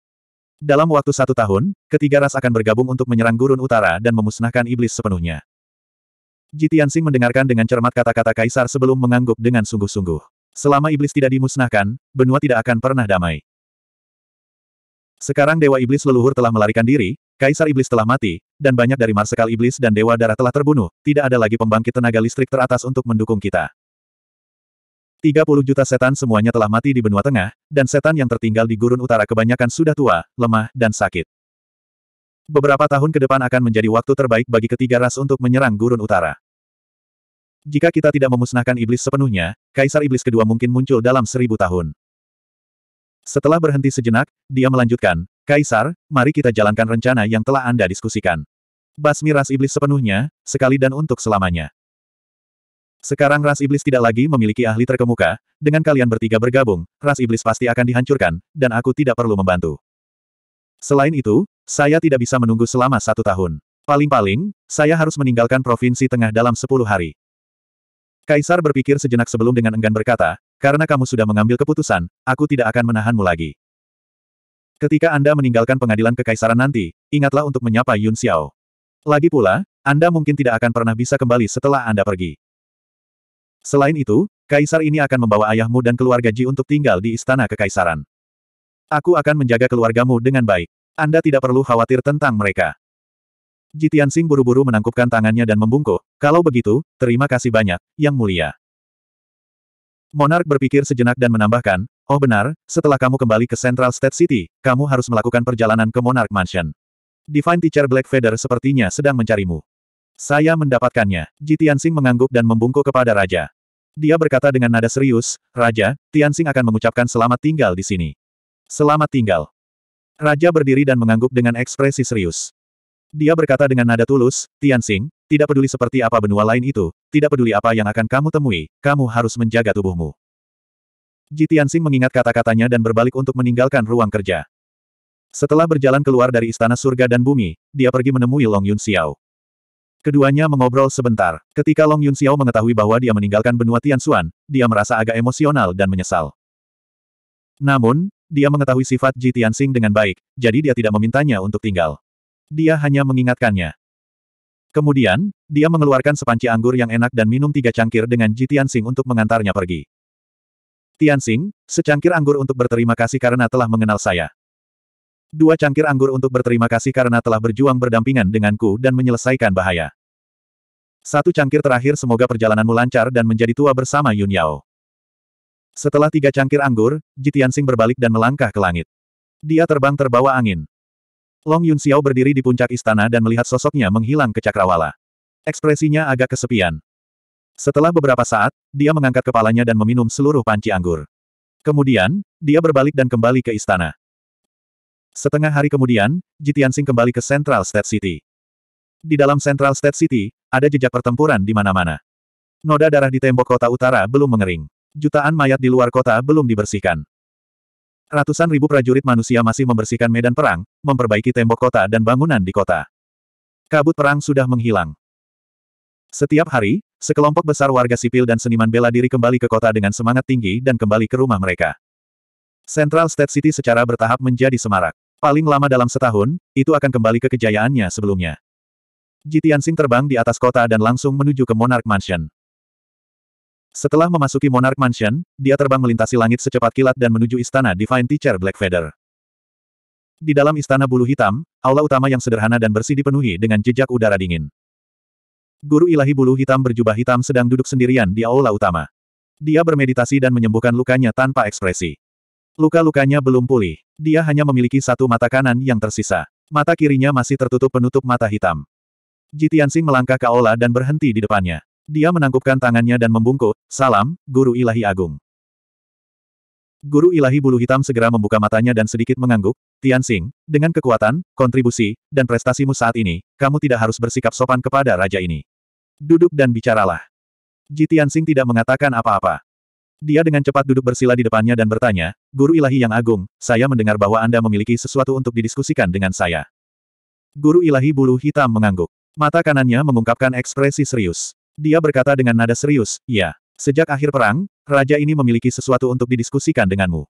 Dalam waktu satu tahun, ketiga ras akan bergabung untuk menyerang Gurun Utara dan memusnahkan iblis sepenuhnya. Jitiansing mendengarkan dengan cermat kata-kata Kaisar sebelum mengangguk dengan sungguh-sungguh. Selama iblis tidak dimusnahkan, benua tidak akan pernah damai. Sekarang Dewa Iblis leluhur telah melarikan diri, Kaisar Iblis telah mati, dan banyak dari Marsekal Iblis dan Dewa Darah telah terbunuh, tidak ada lagi pembangkit tenaga listrik teratas untuk mendukung kita. 30 juta setan semuanya telah mati di benua tengah, dan setan yang tertinggal di gurun utara kebanyakan sudah tua, lemah, dan sakit. Beberapa tahun ke depan akan menjadi waktu terbaik bagi ketiga ras untuk menyerang gurun utara. Jika kita tidak memusnahkan iblis sepenuhnya, kaisar iblis kedua mungkin muncul dalam seribu tahun. Setelah berhenti sejenak, dia melanjutkan, Kaisar, mari kita jalankan rencana yang telah Anda diskusikan. Basmi ras iblis sepenuhnya, sekali dan untuk selamanya. Sekarang ras iblis tidak lagi memiliki ahli terkemuka, dengan kalian bertiga bergabung, ras iblis pasti akan dihancurkan, dan aku tidak perlu membantu. Selain itu, saya tidak bisa menunggu selama satu tahun. Paling-paling, saya harus meninggalkan provinsi tengah dalam sepuluh hari. Kaisar berpikir sejenak sebelum dengan enggan berkata, karena kamu sudah mengambil keputusan, aku tidak akan menahanmu lagi. Ketika Anda meninggalkan pengadilan kekaisaran nanti, ingatlah untuk menyapa Yun Xiao. Lagi pula, Anda mungkin tidak akan pernah bisa kembali setelah Anda pergi. Selain itu, kaisar ini akan membawa ayahmu dan keluarga Ji untuk tinggal di istana kekaisaran. Aku akan menjaga keluargamu dengan baik. Anda tidak perlu khawatir tentang mereka. Jitian Sing buru-buru menangkupkan tangannya dan membungkuk, kalau begitu, terima kasih banyak, Yang Mulia. Monark berpikir sejenak dan menambahkan, oh benar, setelah kamu kembali ke Central State City, kamu harus melakukan perjalanan ke Monark Mansion. Divine Teacher Black Feather sepertinya sedang mencarimu. Saya mendapatkannya. Ji Tianxing mengangguk dan membungkuk kepada Raja. Dia berkata dengan nada serius, Raja, Tianxing akan mengucapkan selamat tinggal di sini. Selamat tinggal. Raja berdiri dan mengangguk dengan ekspresi serius. Dia berkata dengan nada tulus, Tianxing, tidak peduli seperti apa benua lain itu, tidak peduli apa yang akan kamu temui, kamu harus menjaga tubuhmu. Ji Tianxing mengingat kata-katanya dan berbalik untuk meninggalkan ruang kerja. Setelah berjalan keluar dari istana surga dan bumi, dia pergi menemui Long Yun Xiao. Keduanya mengobrol sebentar. Ketika Long Yun Xiao mengetahui bahwa dia meninggalkan benua Tianxuan, dia merasa agak emosional dan menyesal. Namun, dia mengetahui sifat Ji Tianxing dengan baik, jadi dia tidak memintanya untuk tinggal dia hanya mengingatkannya. Kemudian, dia mengeluarkan sepanci anggur yang enak dan minum tiga cangkir dengan Ji Tianxing untuk mengantarnya pergi. Tianxing, secangkir anggur untuk berterima kasih karena telah mengenal saya. Dua cangkir anggur untuk berterima kasih karena telah berjuang berdampingan denganku dan menyelesaikan bahaya. Satu cangkir terakhir semoga perjalananmu lancar dan menjadi tua bersama Yun Yao. Setelah tiga cangkir anggur, Ji Tianxing berbalik dan melangkah ke langit. Dia terbang terbawa angin. Long Yun Xiao berdiri di puncak istana dan melihat sosoknya menghilang ke cakrawala. Ekspresinya agak kesepian. Setelah beberapa saat, dia mengangkat kepalanya dan meminum seluruh panci anggur. Kemudian, dia berbalik dan kembali ke istana. Setengah hari kemudian, Jitiansing kembali ke Central State City. Di dalam Central State City, ada jejak pertempuran di mana-mana. Noda darah di tembok kota utara belum mengering. Jutaan mayat di luar kota belum dibersihkan. Ratusan ribu prajurit manusia masih membersihkan medan perang, memperbaiki tembok kota dan bangunan di kota. Kabut perang sudah menghilang. Setiap hari, sekelompok besar warga sipil dan seniman bela diri kembali ke kota dengan semangat tinggi dan kembali ke rumah mereka. Central State City secara bertahap menjadi semarak. Paling lama dalam setahun, itu akan kembali ke kejayaannya sebelumnya. Jitian Sing terbang di atas kota dan langsung menuju ke Monarch Mansion. Setelah memasuki Monarch Mansion, dia terbang melintasi langit secepat kilat dan menuju istana Divine Teacher Black Feather. Di dalam istana bulu hitam, aula utama yang sederhana dan bersih dipenuhi dengan jejak udara dingin. Guru ilahi bulu hitam berjubah hitam sedang duduk sendirian di aula utama. Dia bermeditasi dan menyembuhkan lukanya tanpa ekspresi. Luka-lukanya belum pulih. Dia hanya memiliki satu mata kanan yang tersisa. Mata kirinya masih tertutup penutup mata hitam. Jitiansing melangkah ke aula dan berhenti di depannya. Dia menangkupkan tangannya dan membungkuk, salam, Guru Ilahi Agung. Guru Ilahi Bulu Hitam segera membuka matanya dan sedikit mengangguk, Tianxing, dengan kekuatan, kontribusi, dan prestasimu saat ini, kamu tidak harus bersikap sopan kepada raja ini. Duduk dan bicaralah. Ji Tianxing tidak mengatakan apa-apa. Dia dengan cepat duduk bersila di depannya dan bertanya, Guru Ilahi yang agung, saya mendengar bahwa Anda memiliki sesuatu untuk didiskusikan dengan saya. Guru Ilahi Bulu Hitam mengangguk. Mata kanannya mengungkapkan ekspresi serius. Dia berkata dengan nada serius, ya. Sejak akhir perang, raja ini memiliki sesuatu untuk didiskusikan denganmu.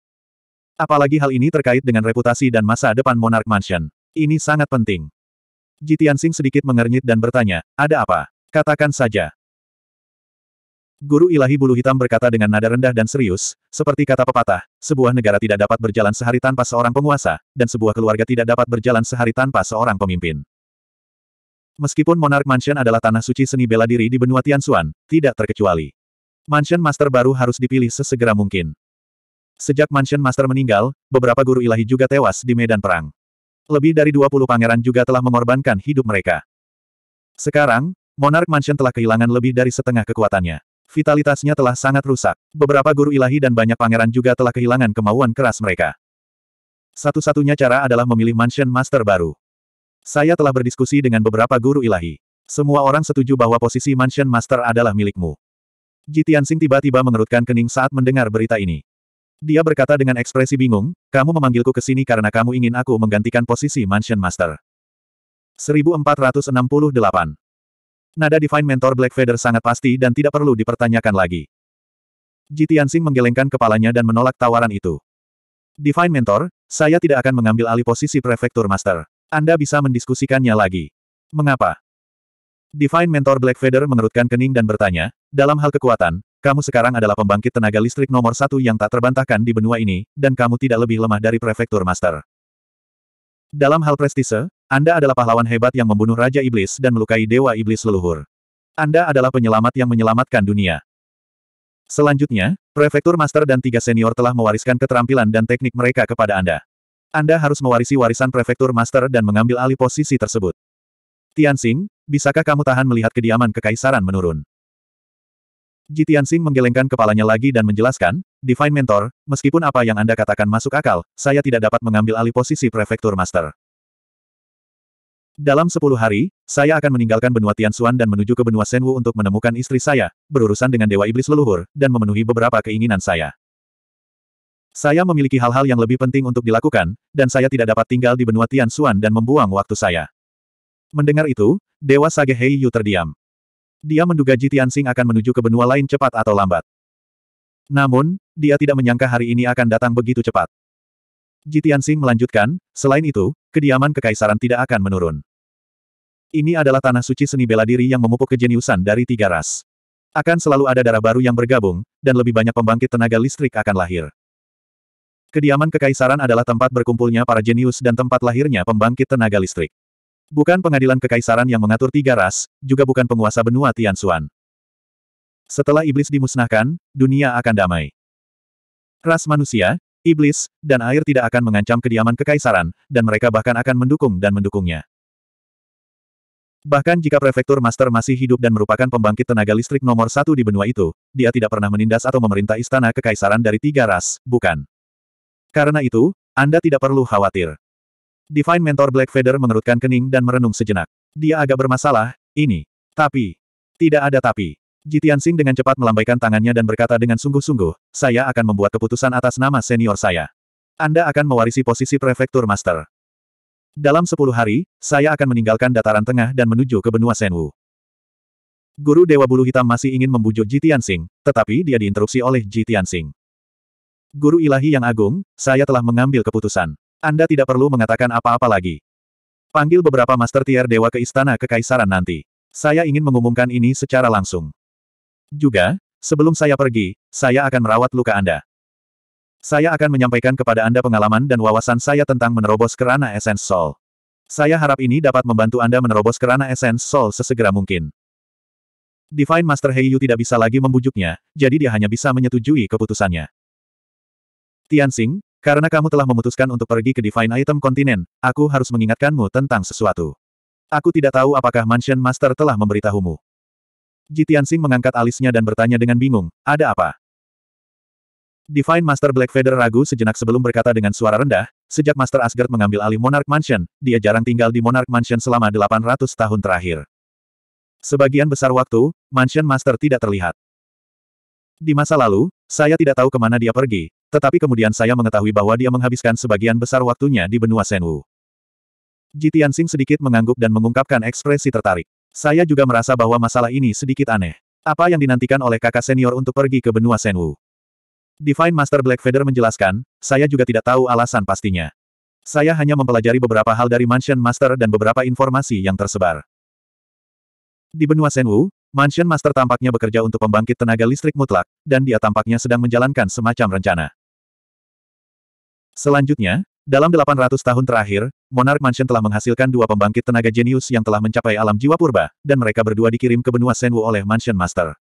Apalagi hal ini terkait dengan reputasi dan masa depan Monarch Mansion. Ini sangat penting. Jitian Singh sedikit mengernyit dan bertanya, ada apa? Katakan saja. Guru ilahi bulu hitam berkata dengan nada rendah dan serius, seperti kata pepatah, sebuah negara tidak dapat berjalan sehari tanpa seorang penguasa, dan sebuah keluarga tidak dapat berjalan sehari tanpa seorang pemimpin. Meskipun Monarch Mansion adalah tanah suci seni bela diri di benua Tianxuan, tidak terkecuali. Mansion Master baru harus dipilih sesegera mungkin. Sejak Mansion Master meninggal, beberapa guru ilahi juga tewas di medan perang. Lebih dari 20 pangeran juga telah mengorbankan hidup mereka. Sekarang, Monarch Mansion telah kehilangan lebih dari setengah kekuatannya. Vitalitasnya telah sangat rusak. Beberapa guru ilahi dan banyak pangeran juga telah kehilangan kemauan keras mereka. Satu-satunya cara adalah memilih Mansion Master baru. Saya telah berdiskusi dengan beberapa guru ilahi. Semua orang setuju bahwa posisi Mansion Master adalah milikmu. Jitiansing tiba-tiba mengerutkan kening saat mendengar berita ini. Dia berkata dengan ekspresi bingung, kamu memanggilku ke sini karena kamu ingin aku menggantikan posisi Mansion Master. 1468 Nada Divine Mentor Black Feather sangat pasti dan tidak perlu dipertanyakan lagi. Jitiansing menggelengkan kepalanya dan menolak tawaran itu. Divine Mentor, saya tidak akan mengambil alih posisi prefektur master. Anda bisa mendiskusikannya lagi. Mengapa? Divine Mentor Black Feather mengerutkan kening dan bertanya, dalam hal kekuatan, kamu sekarang adalah pembangkit tenaga listrik nomor satu yang tak terbantahkan di benua ini, dan kamu tidak lebih lemah dari Prefektur Master. Dalam hal prestise, Anda adalah pahlawan hebat yang membunuh Raja Iblis dan melukai Dewa Iblis leluhur. Anda adalah penyelamat yang menyelamatkan dunia. Selanjutnya, Prefektur Master dan tiga senior telah mewariskan keterampilan dan teknik mereka kepada Anda. Anda harus mewarisi warisan prefektur master dan mengambil alih posisi tersebut. Tianxing, bisakah kamu tahan melihat kediaman kekaisaran menurun? Ji Tianxing menggelengkan kepalanya lagi dan menjelaskan, Divine Mentor, meskipun apa yang Anda katakan masuk akal, saya tidak dapat mengambil alih posisi prefektur master. Dalam sepuluh hari, saya akan meninggalkan benua Tianxuan dan menuju ke benua Shenwu untuk menemukan istri saya, berurusan dengan Dewa Iblis Leluhur, dan memenuhi beberapa keinginan saya. Saya memiliki hal-hal yang lebih penting untuk dilakukan, dan saya tidak dapat tinggal di benua Tian Xuan dan membuang waktu saya. Mendengar itu, Dewa Sage Hei Yu terdiam. Dia menduga Ji Tianxing akan menuju ke benua lain cepat atau lambat. Namun, dia tidak menyangka hari ini akan datang begitu cepat. Ji Tianxing melanjutkan, selain itu, kediaman kekaisaran tidak akan menurun. Ini adalah tanah suci seni bela diri yang memupuk kejeniusan dari tiga ras. Akan selalu ada darah baru yang bergabung, dan lebih banyak pembangkit tenaga listrik akan lahir. Kediaman kekaisaran adalah tempat berkumpulnya para jenius dan tempat lahirnya pembangkit tenaga listrik. Bukan pengadilan kekaisaran yang mengatur tiga ras, juga bukan penguasa benua Tianxuan. Setelah iblis dimusnahkan, dunia akan damai. Ras manusia, iblis, dan air tidak akan mengancam kediaman kekaisaran, dan mereka bahkan akan mendukung dan mendukungnya. Bahkan jika prefektur master masih hidup dan merupakan pembangkit tenaga listrik nomor satu di benua itu, dia tidak pernah menindas atau memerintah istana kekaisaran dari tiga ras, bukan. Karena itu, Anda tidak perlu khawatir. Divine Mentor Black Feather mengerutkan kening dan merenung sejenak. Dia agak bermasalah, ini. Tapi. Tidak ada tapi. Jitian Sing dengan cepat melambaikan tangannya dan berkata dengan sungguh-sungguh, saya akan membuat keputusan atas nama senior saya. Anda akan mewarisi posisi prefektur master. Dalam sepuluh hari, saya akan meninggalkan dataran tengah dan menuju ke benua Senwu. Guru Dewa Bulu Hitam masih ingin membujuk Jitian Sing, tetapi dia diinterupsi oleh Jitian Sing. Guru ilahi yang agung, saya telah mengambil keputusan. Anda tidak perlu mengatakan apa-apa lagi. Panggil beberapa master tier dewa ke istana kekaisaran nanti. Saya ingin mengumumkan ini secara langsung. Juga, sebelum saya pergi, saya akan merawat luka Anda. Saya akan menyampaikan kepada Anda pengalaman dan wawasan saya tentang menerobos kerana Essence soul. Saya harap ini dapat membantu Anda menerobos kerana Essence soul sesegera mungkin. Divine Master Heiyu tidak bisa lagi membujuknya, jadi dia hanya bisa menyetujui keputusannya. Tianxing, karena kamu telah memutuskan untuk pergi ke Divine Item Continent, aku harus mengingatkanmu tentang sesuatu. Aku tidak tahu apakah Mansion Master telah memberitahumu. Ji Tianxing mengangkat alisnya dan bertanya dengan bingung, ada apa? Divine Master Black Feather ragu sejenak sebelum berkata dengan suara rendah, sejak Master Asgard mengambil alih Monarch Mansion, dia jarang tinggal di Monarch Mansion selama 800 tahun terakhir. Sebagian besar waktu, Mansion Master tidak terlihat. Di masa lalu, saya tidak tahu kemana dia pergi, tetapi kemudian saya mengetahui bahwa dia menghabiskan sebagian besar waktunya di benua Senwu. Ji Tianxing sedikit mengangguk dan mengungkapkan ekspresi tertarik. Saya juga merasa bahwa masalah ini sedikit aneh. Apa yang dinantikan oleh kakak senior untuk pergi ke benua Senwu? Divine Master Black Feather menjelaskan, saya juga tidak tahu alasan pastinya. Saya hanya mempelajari beberapa hal dari Mansion Master dan beberapa informasi yang tersebar. Di benua Senwu, Mansion Master tampaknya bekerja untuk pembangkit tenaga listrik mutlak, dan dia tampaknya sedang menjalankan semacam rencana. Selanjutnya, dalam 800 tahun terakhir, Monarch Mansion telah menghasilkan dua pembangkit tenaga jenius yang telah mencapai alam jiwa purba, dan mereka berdua dikirim ke benua Senwu oleh Mansion Master.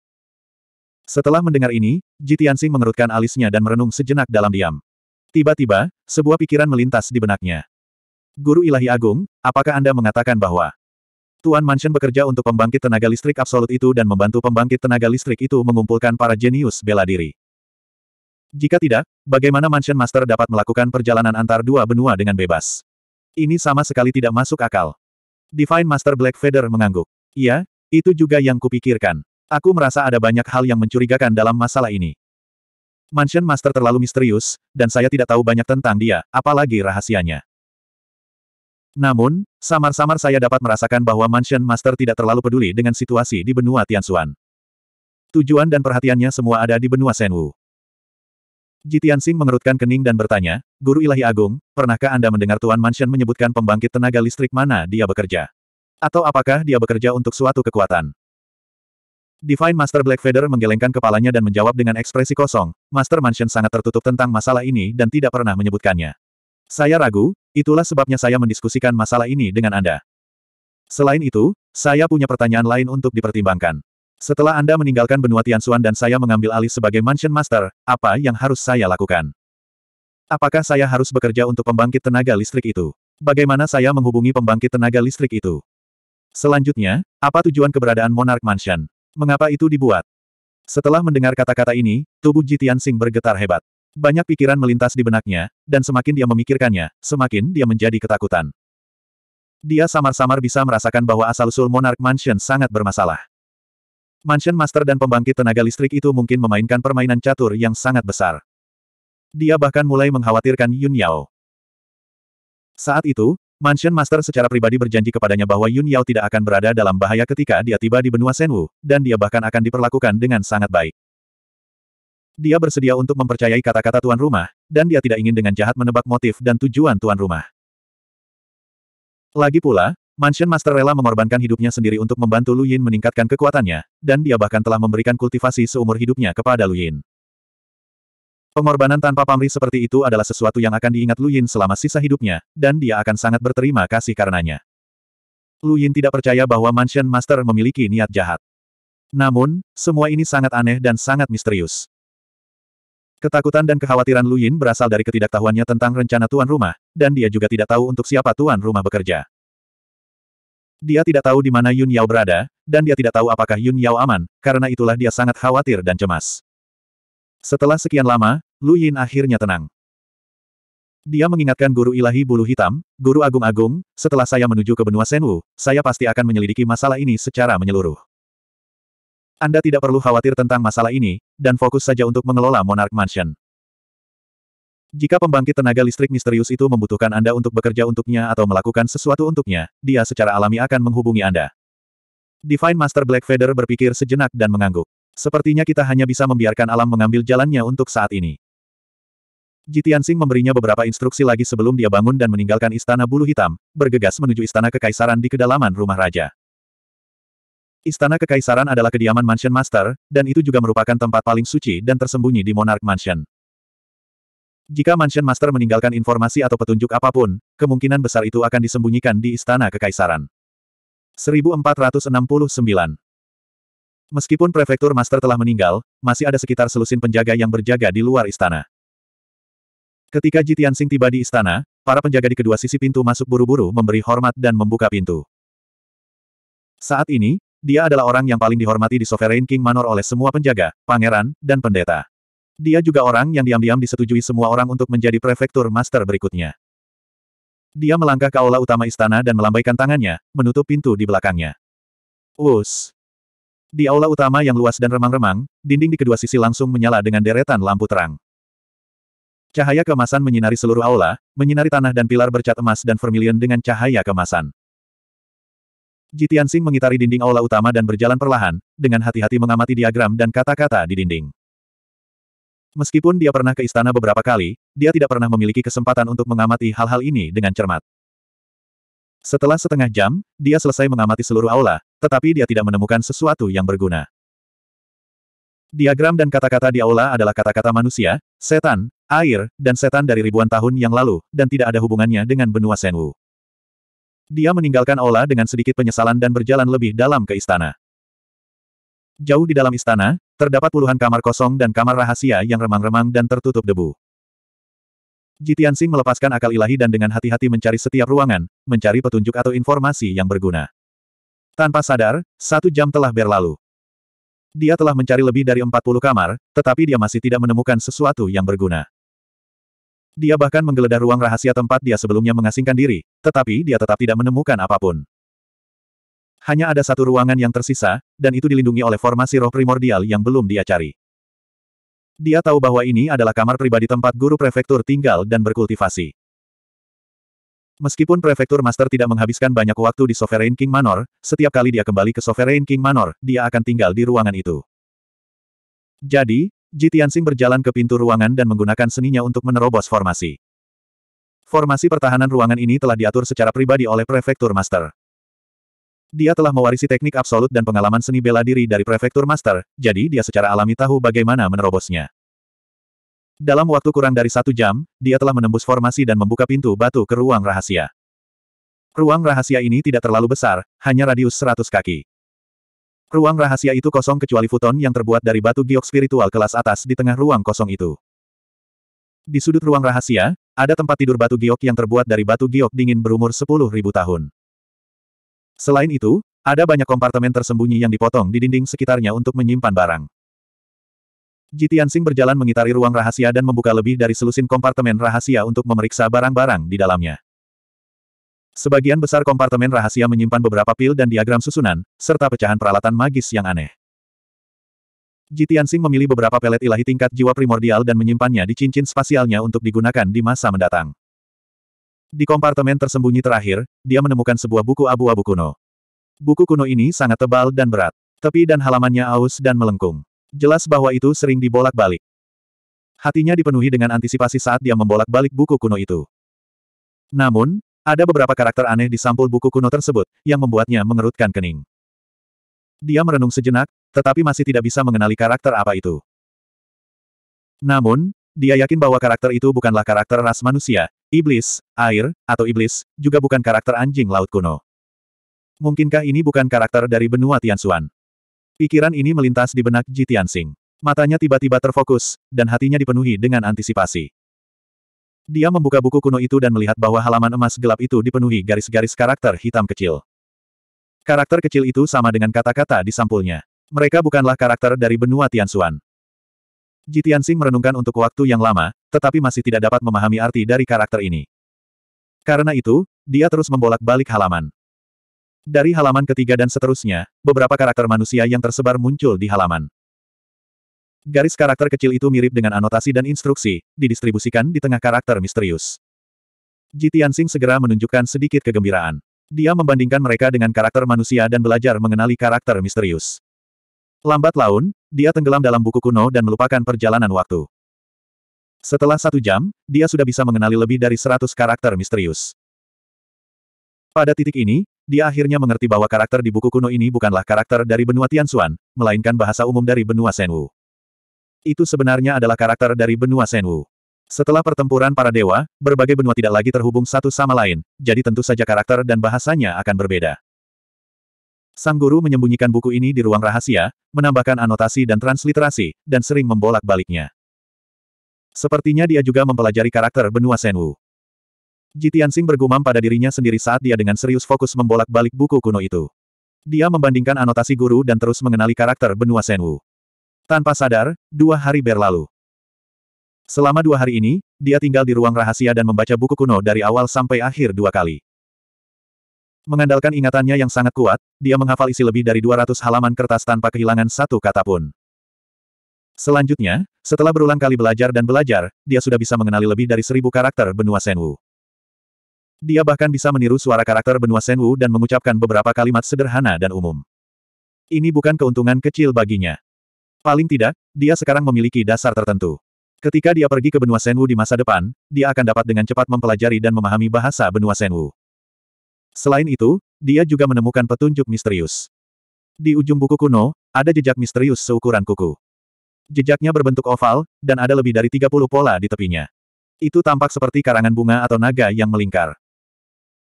Setelah mendengar ini, Jitiansing mengerutkan alisnya dan merenung sejenak dalam diam. Tiba-tiba, sebuah pikiran melintas di benaknya. Guru Ilahi Agung, apakah Anda mengatakan bahwa Tuan Mansion bekerja untuk pembangkit tenaga listrik absolut itu dan membantu pembangkit tenaga listrik itu mengumpulkan para jenius bela diri? Jika tidak, bagaimana Mansion Master dapat melakukan perjalanan antar dua benua dengan bebas? Ini sama sekali tidak masuk akal. Divine Master Black Feather mengangguk. Iya, itu juga yang kupikirkan. Aku merasa ada banyak hal yang mencurigakan dalam masalah ini. Mansion Master terlalu misterius, dan saya tidak tahu banyak tentang dia, apalagi rahasianya. Namun, samar-samar saya dapat merasakan bahwa Mansion Master tidak terlalu peduli dengan situasi di benua Tianxuan. Tujuan dan perhatiannya semua ada di benua Senwu. Jitian Sing mengerutkan kening dan bertanya, Guru Ilahi Agung, pernahkah Anda mendengar Tuan Mansion menyebutkan pembangkit tenaga listrik mana dia bekerja? Atau apakah dia bekerja untuk suatu kekuatan? Divine Master Black Feather menggelengkan kepalanya dan menjawab dengan ekspresi kosong, Master Mansion sangat tertutup tentang masalah ini dan tidak pernah menyebutkannya. Saya ragu, itulah sebabnya saya mendiskusikan masalah ini dengan Anda. Selain itu, saya punya pertanyaan lain untuk dipertimbangkan. Setelah Anda meninggalkan benua Tianxuan dan saya mengambil alih sebagai Mansion Master, apa yang harus saya lakukan? Apakah saya harus bekerja untuk pembangkit tenaga listrik itu? Bagaimana saya menghubungi pembangkit tenaga listrik itu? Selanjutnya, apa tujuan keberadaan Monarch Mansion? Mengapa itu dibuat? Setelah mendengar kata-kata ini, tubuh Jitian Tianxing bergetar hebat. Banyak pikiran melintas di benaknya, dan semakin dia memikirkannya, semakin dia menjadi ketakutan. Dia samar-samar bisa merasakan bahwa asal-usul Monarch Mansion sangat bermasalah. Mansion Master dan pembangkit tenaga listrik itu mungkin memainkan permainan catur yang sangat besar. Dia bahkan mulai mengkhawatirkan Yun Yao. Saat itu, Mansion Master secara pribadi berjanji kepadanya bahwa Yun Yao tidak akan berada dalam bahaya ketika dia tiba di benua Senwu, dan dia bahkan akan diperlakukan dengan sangat baik. Dia bersedia untuk mempercayai kata-kata tuan rumah, dan dia tidak ingin dengan jahat menebak motif dan tujuan tuan rumah. Lagi pula, Mansion Master rela mengorbankan hidupnya sendiri untuk membantu Lu Yin meningkatkan kekuatannya, dan dia bahkan telah memberikan kultivasi seumur hidupnya kepada Lu Yin. Pengorbanan tanpa pamrih seperti itu adalah sesuatu yang akan diingat Lu Yin selama sisa hidupnya, dan dia akan sangat berterima kasih karenanya. Lu Yin tidak percaya bahwa Mansion Master memiliki niat jahat. Namun, semua ini sangat aneh dan sangat misterius. Ketakutan dan kekhawatiran Lu Yin berasal dari ketidaktahuannya tentang rencana tuan rumah, dan dia juga tidak tahu untuk siapa tuan rumah bekerja. Dia tidak tahu di mana Yun Yao berada, dan dia tidak tahu apakah Yun Yao aman, karena itulah dia sangat khawatir dan cemas. Setelah sekian lama, Lu Yin akhirnya tenang. Dia mengingatkan guru ilahi bulu hitam, guru agung-agung, setelah saya menuju ke benua Senwu, saya pasti akan menyelidiki masalah ini secara menyeluruh. Anda tidak perlu khawatir tentang masalah ini, dan fokus saja untuk mengelola Monarch Mansion. Jika pembangkit tenaga listrik misterius itu membutuhkan Anda untuk bekerja untuknya atau melakukan sesuatu untuknya, dia secara alami akan menghubungi Anda. Divine Master Black Feather berpikir sejenak dan mengangguk. Sepertinya kita hanya bisa membiarkan alam mengambil jalannya untuk saat ini. Jitian Jitiansing memberinya beberapa instruksi lagi sebelum dia bangun dan meninggalkan istana bulu hitam, bergegas menuju istana kekaisaran di kedalaman rumah raja. Istana kekaisaran adalah kediaman Mansion Master, dan itu juga merupakan tempat paling suci dan tersembunyi di Monarch Mansion. Jika Mansion Master meninggalkan informasi atau petunjuk apapun, kemungkinan besar itu akan disembunyikan di Istana Kekaisaran. 1469 Meskipun Prefektur Master telah meninggal, masih ada sekitar selusin penjaga yang berjaga di luar istana. Ketika Jitian Sing tiba di istana, para penjaga di kedua sisi pintu masuk buru-buru memberi hormat dan membuka pintu. Saat ini, dia adalah orang yang paling dihormati di Sovereign King Manor oleh semua penjaga, pangeran, dan pendeta. Dia juga orang yang diam-diam disetujui semua orang untuk menjadi prefektur master berikutnya. Dia melangkah ke aula utama istana dan melambaikan tangannya, menutup pintu di belakangnya. Us. Di aula utama yang luas dan remang-remang, dinding di kedua sisi langsung menyala dengan deretan lampu terang. Cahaya kemasan menyinari seluruh aula, menyinari tanah dan pilar bercat emas dan vermilion dengan cahaya kemasan. Jitian Sing mengitari dinding aula utama dan berjalan perlahan, dengan hati-hati mengamati diagram dan kata-kata di dinding. Meskipun dia pernah ke istana beberapa kali, dia tidak pernah memiliki kesempatan untuk mengamati hal-hal ini dengan cermat. Setelah setengah jam, dia selesai mengamati seluruh aula, tetapi dia tidak menemukan sesuatu yang berguna. Diagram dan kata-kata di aula adalah kata-kata manusia, setan, air, dan setan dari ribuan tahun yang lalu, dan tidak ada hubungannya dengan benua Senwu. Dia meninggalkan aula dengan sedikit penyesalan dan berjalan lebih dalam ke istana. Jauh di dalam istana, Terdapat puluhan kamar kosong dan kamar rahasia yang remang-remang dan tertutup debu. Jitian Sing melepaskan akal ilahi dan dengan hati-hati mencari setiap ruangan, mencari petunjuk atau informasi yang berguna. Tanpa sadar, satu jam telah berlalu. Dia telah mencari lebih dari 40 kamar, tetapi dia masih tidak menemukan sesuatu yang berguna. Dia bahkan menggeledah ruang rahasia tempat dia sebelumnya mengasingkan diri, tetapi dia tetap tidak menemukan apapun. Hanya ada satu ruangan yang tersisa, dan itu dilindungi oleh formasi roh primordial yang belum dia cari. Dia tahu bahwa ini adalah kamar pribadi tempat guru prefektur tinggal dan berkultivasi. Meskipun Prefektur Master tidak menghabiskan banyak waktu di Sovereign King Manor, setiap kali dia kembali ke Sovereign King Manor, dia akan tinggal di ruangan itu. Jadi, Ji Tianxing berjalan ke pintu ruangan dan menggunakan seninya untuk menerobos formasi. Formasi pertahanan ruangan ini telah diatur secara pribadi oleh Prefektur Master. Dia telah mewarisi teknik absolut dan pengalaman seni bela diri dari prefektur master, jadi dia secara alami tahu bagaimana menerobosnya. Dalam waktu kurang dari satu jam, dia telah menembus formasi dan membuka pintu batu ke ruang rahasia. Ruang rahasia ini tidak terlalu besar, hanya radius 100 kaki. Ruang rahasia itu kosong kecuali futon yang terbuat dari batu giok spiritual kelas atas di tengah ruang kosong itu. Di sudut ruang rahasia, ada tempat tidur batu giok yang terbuat dari batu giok dingin berumur 10.000 tahun. Selain itu, ada banyak kompartemen tersembunyi yang dipotong di dinding sekitarnya untuk menyimpan barang. Jitiansing berjalan mengitari ruang rahasia dan membuka lebih dari selusin kompartemen rahasia untuk memeriksa barang-barang di dalamnya. Sebagian besar kompartemen rahasia menyimpan beberapa pil dan diagram susunan, serta pecahan peralatan magis yang aneh. Jitiansing memilih beberapa pelet ilahi tingkat jiwa primordial dan menyimpannya di cincin spasialnya untuk digunakan di masa mendatang. Di kompartemen tersembunyi terakhir, dia menemukan sebuah buku abu-abu kuno. Buku kuno ini sangat tebal dan berat. Tepi dan halamannya aus dan melengkung. Jelas bahwa itu sering dibolak-balik. Hatinya dipenuhi dengan antisipasi saat dia membolak-balik buku kuno itu. Namun, ada beberapa karakter aneh di sampul buku kuno tersebut, yang membuatnya mengerutkan kening. Dia merenung sejenak, tetapi masih tidak bisa mengenali karakter apa itu. Namun, dia yakin bahwa karakter itu bukanlah karakter ras manusia, iblis, air, atau iblis, juga bukan karakter anjing laut kuno. Mungkinkah ini bukan karakter dari benua Tianxuan? Pikiran ini melintas di benak Ji Tianxing. Matanya tiba-tiba terfokus, dan hatinya dipenuhi dengan antisipasi. Dia membuka buku kuno itu dan melihat bahwa halaman emas gelap itu dipenuhi garis-garis karakter hitam kecil. Karakter kecil itu sama dengan kata-kata di sampulnya. Mereka bukanlah karakter dari benua Tianxuan. Jitian Sing merenungkan untuk waktu yang lama, tetapi masih tidak dapat memahami arti dari karakter ini. Karena itu, dia terus membolak-balik halaman. Dari halaman ketiga dan seterusnya, beberapa karakter manusia yang tersebar muncul di halaman. Garis karakter kecil itu mirip dengan anotasi dan instruksi, didistribusikan di tengah karakter misterius. Jitian Sing segera menunjukkan sedikit kegembiraan. Dia membandingkan mereka dengan karakter manusia dan belajar mengenali karakter misterius. Lambat laun, dia tenggelam dalam buku kuno dan melupakan perjalanan waktu. Setelah satu jam, dia sudah bisa mengenali lebih dari seratus karakter misterius. Pada titik ini, dia akhirnya mengerti bahwa karakter di buku kuno ini bukanlah karakter dari benua Tianxuan, melainkan bahasa umum dari benua Senwu. Itu sebenarnya adalah karakter dari benua Senwu. Setelah pertempuran para dewa, berbagai benua tidak lagi terhubung satu sama lain, jadi tentu saja karakter dan bahasanya akan berbeda. Sang guru menyembunyikan buku ini di ruang rahasia, menambahkan anotasi dan transliterasi, dan sering membolak-baliknya. Sepertinya dia juga mempelajari karakter benua Senwu. Jitiansing bergumam pada dirinya sendiri saat dia dengan serius fokus membolak-balik buku kuno itu. Dia membandingkan anotasi guru dan terus mengenali karakter benua Senwu. Tanpa sadar, dua hari berlalu. Selama dua hari ini, dia tinggal di ruang rahasia dan membaca buku kuno dari awal sampai akhir dua kali. Mengandalkan ingatannya yang sangat kuat, dia menghafal isi lebih dari 200 halaman kertas tanpa kehilangan satu kata pun. Selanjutnya, setelah berulang kali belajar dan belajar, dia sudah bisa mengenali lebih dari seribu karakter benua Senwu. Dia bahkan bisa meniru suara karakter benua Senwu dan mengucapkan beberapa kalimat sederhana dan umum. Ini bukan keuntungan kecil baginya. Paling tidak, dia sekarang memiliki dasar tertentu. Ketika dia pergi ke benua Senwu di masa depan, dia akan dapat dengan cepat mempelajari dan memahami bahasa benua Senwu. Selain itu, dia juga menemukan petunjuk misterius. Di ujung buku kuno, ada jejak misterius seukuran kuku. Jejaknya berbentuk oval, dan ada lebih dari 30 pola di tepinya. Itu tampak seperti karangan bunga atau naga yang melingkar.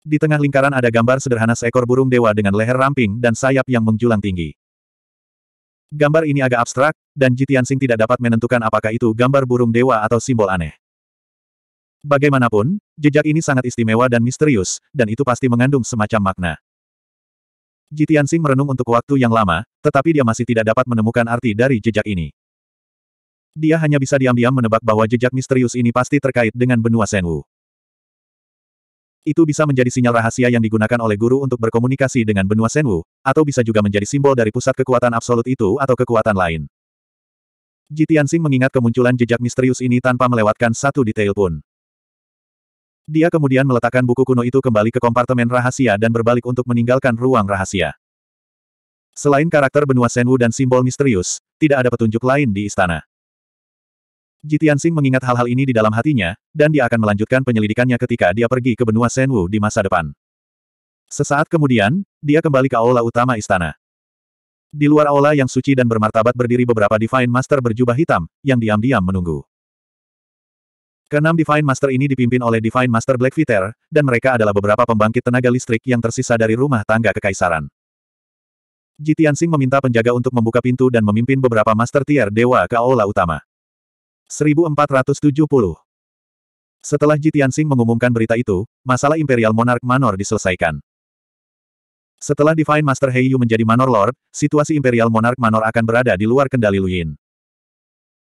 Di tengah lingkaran ada gambar sederhana seekor burung dewa dengan leher ramping dan sayap yang menjulang tinggi. Gambar ini agak abstrak, dan Jitian Sing tidak dapat menentukan apakah itu gambar burung dewa atau simbol aneh. Bagaimanapun, jejak ini sangat istimewa dan misterius, dan itu pasti mengandung semacam makna. Jitiansing merenung untuk waktu yang lama, tetapi dia masih tidak dapat menemukan arti dari jejak ini. Dia hanya bisa diam-diam menebak bahwa jejak misterius ini pasti terkait dengan benua Senwu. Itu bisa menjadi sinyal rahasia yang digunakan oleh guru untuk berkomunikasi dengan benua Senwu, atau bisa juga menjadi simbol dari pusat kekuatan absolut itu atau kekuatan lain. Jitiansing mengingat kemunculan jejak misterius ini tanpa melewatkan satu detail pun. Dia kemudian meletakkan buku kuno itu kembali ke kompartemen rahasia dan berbalik untuk meninggalkan ruang rahasia. Selain karakter benua Senwu dan simbol misterius, tidak ada petunjuk lain di istana. Jitian mengingat hal-hal ini di dalam hatinya, dan dia akan melanjutkan penyelidikannya ketika dia pergi ke benua Senwu di masa depan. Sesaat kemudian, dia kembali ke aula utama istana. Di luar aula yang suci dan bermartabat berdiri beberapa Divine Master berjubah hitam, yang diam-diam menunggu. Keenam Divine Master ini dipimpin oleh Divine Master Black Viter, dan mereka adalah beberapa pembangkit tenaga listrik yang tersisa dari rumah tangga kekaisaran. Jitiansing meminta penjaga untuk membuka pintu dan memimpin beberapa Master Tier Dewa ke Aula Utama. 1470 Setelah Jitiansing mengumumkan berita itu, masalah Imperial Monarch Manor diselesaikan. Setelah Divine Master Heiyu menjadi Manor Lord, situasi Imperial Monarch Manor akan berada di luar kendali Luyin.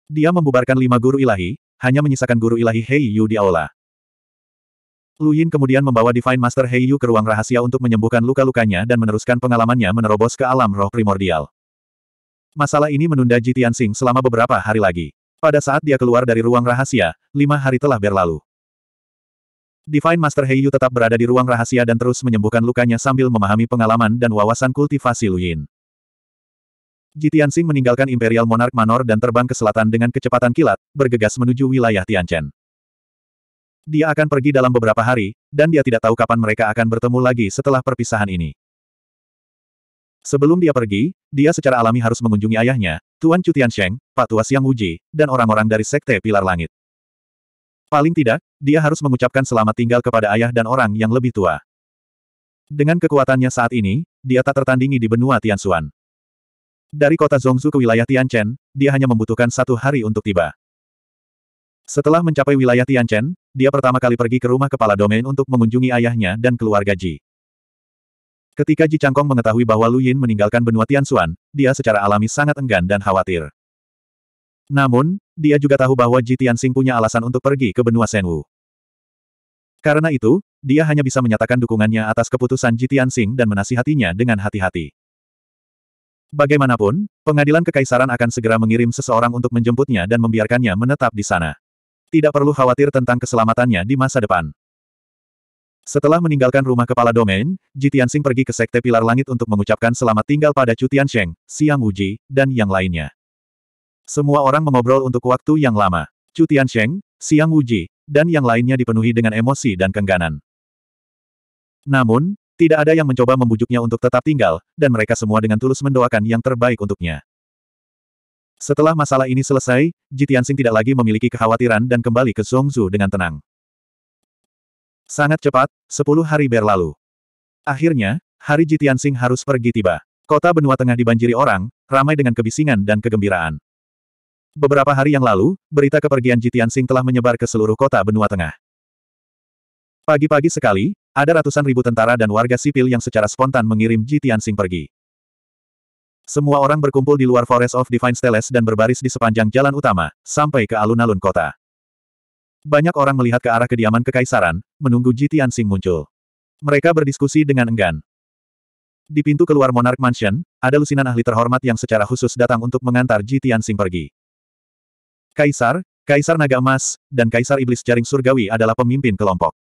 Dia membubarkan lima guru ilahi, hanya menyisakan guru ilahi Hei Yu di aula. Lu Yin kemudian membawa Divine Master Hei Yu ke ruang rahasia untuk menyembuhkan luka-lukanya dan meneruskan pengalamannya menerobos ke alam roh primordial. Masalah ini menunda Ji Tianxing selama beberapa hari lagi. Pada saat dia keluar dari ruang rahasia, lima hari telah berlalu. Divine Master Heiyu tetap berada di ruang rahasia dan terus menyembuhkan lukanya sambil memahami pengalaman dan wawasan kultivasi Lu Yin. Ji Tianxing meninggalkan Imperial Monarch Manor dan terbang ke selatan dengan kecepatan kilat, bergegas menuju wilayah Tianchen. Dia akan pergi dalam beberapa hari, dan dia tidak tahu kapan mereka akan bertemu lagi setelah perpisahan ini. Sebelum dia pergi, dia secara alami harus mengunjungi ayahnya, Tuan Chu Tiansheng, Tua Siang Wuji, dan orang-orang dari Sekte Pilar Langit. Paling tidak, dia harus mengucapkan selamat tinggal kepada ayah dan orang yang lebih tua. Dengan kekuatannya saat ini, dia tak tertandingi di benua Tianxuan. Dari kota Zhongzhu ke wilayah Tianchen, dia hanya membutuhkan satu hari untuk tiba. Setelah mencapai wilayah Tianchen, dia pertama kali pergi ke rumah kepala domain untuk mengunjungi ayahnya dan keluarga Ji. Ketika Ji Changkong mengetahui bahwa Lu Yin meninggalkan benua Tianxuan, dia secara alami sangat enggan dan khawatir. Namun, dia juga tahu bahwa Ji Tianxing punya alasan untuk pergi ke benua Senwu. Karena itu, dia hanya bisa menyatakan dukungannya atas keputusan Ji Tianxing dan menasihatinya dengan hati-hati. Bagaimanapun, pengadilan kekaisaran akan segera mengirim seseorang untuk menjemputnya dan membiarkannya menetap di sana. Tidak perlu khawatir tentang keselamatannya di masa depan. Setelah meninggalkan rumah kepala domain, Ji Tianxing pergi ke Sekte Pilar Langit untuk mengucapkan selamat tinggal pada Chu Sheng, Siang Wuji, dan yang lainnya. Semua orang mengobrol untuk waktu yang lama. Chu Sheng, Siang Wuji, dan yang lainnya dipenuhi dengan emosi dan kengganan. Namun, tidak ada yang mencoba membujuknya untuk tetap tinggal, dan mereka semua dengan tulus mendoakan yang terbaik untuknya. Setelah masalah ini selesai, Jitiansing tidak lagi memiliki kekhawatiran dan kembali ke Songzu dengan tenang. Sangat cepat, sepuluh hari berlalu. Akhirnya, hari Jitiansing harus pergi tiba. Kota benua tengah dibanjiri orang, ramai dengan kebisingan dan kegembiraan. Beberapa hari yang lalu, berita kepergian Jitiansing telah menyebar ke seluruh kota benua tengah. Pagi-pagi sekali, ada ratusan ribu tentara dan warga sipil yang secara spontan mengirim Ji Tianxing pergi. Semua orang berkumpul di luar Forest of Divine Steles dan berbaris di sepanjang jalan utama, sampai ke alun-alun kota. Banyak orang melihat ke arah kediaman kekaisaran, menunggu Ji Tianxing muncul. Mereka berdiskusi dengan enggan. Di pintu keluar Monarch Mansion, ada lusinan ahli terhormat yang secara khusus datang untuk mengantar Ji Tianxing pergi. Kaisar, Kaisar Naga Emas, dan Kaisar Iblis Jaring Surgawi adalah pemimpin kelompok.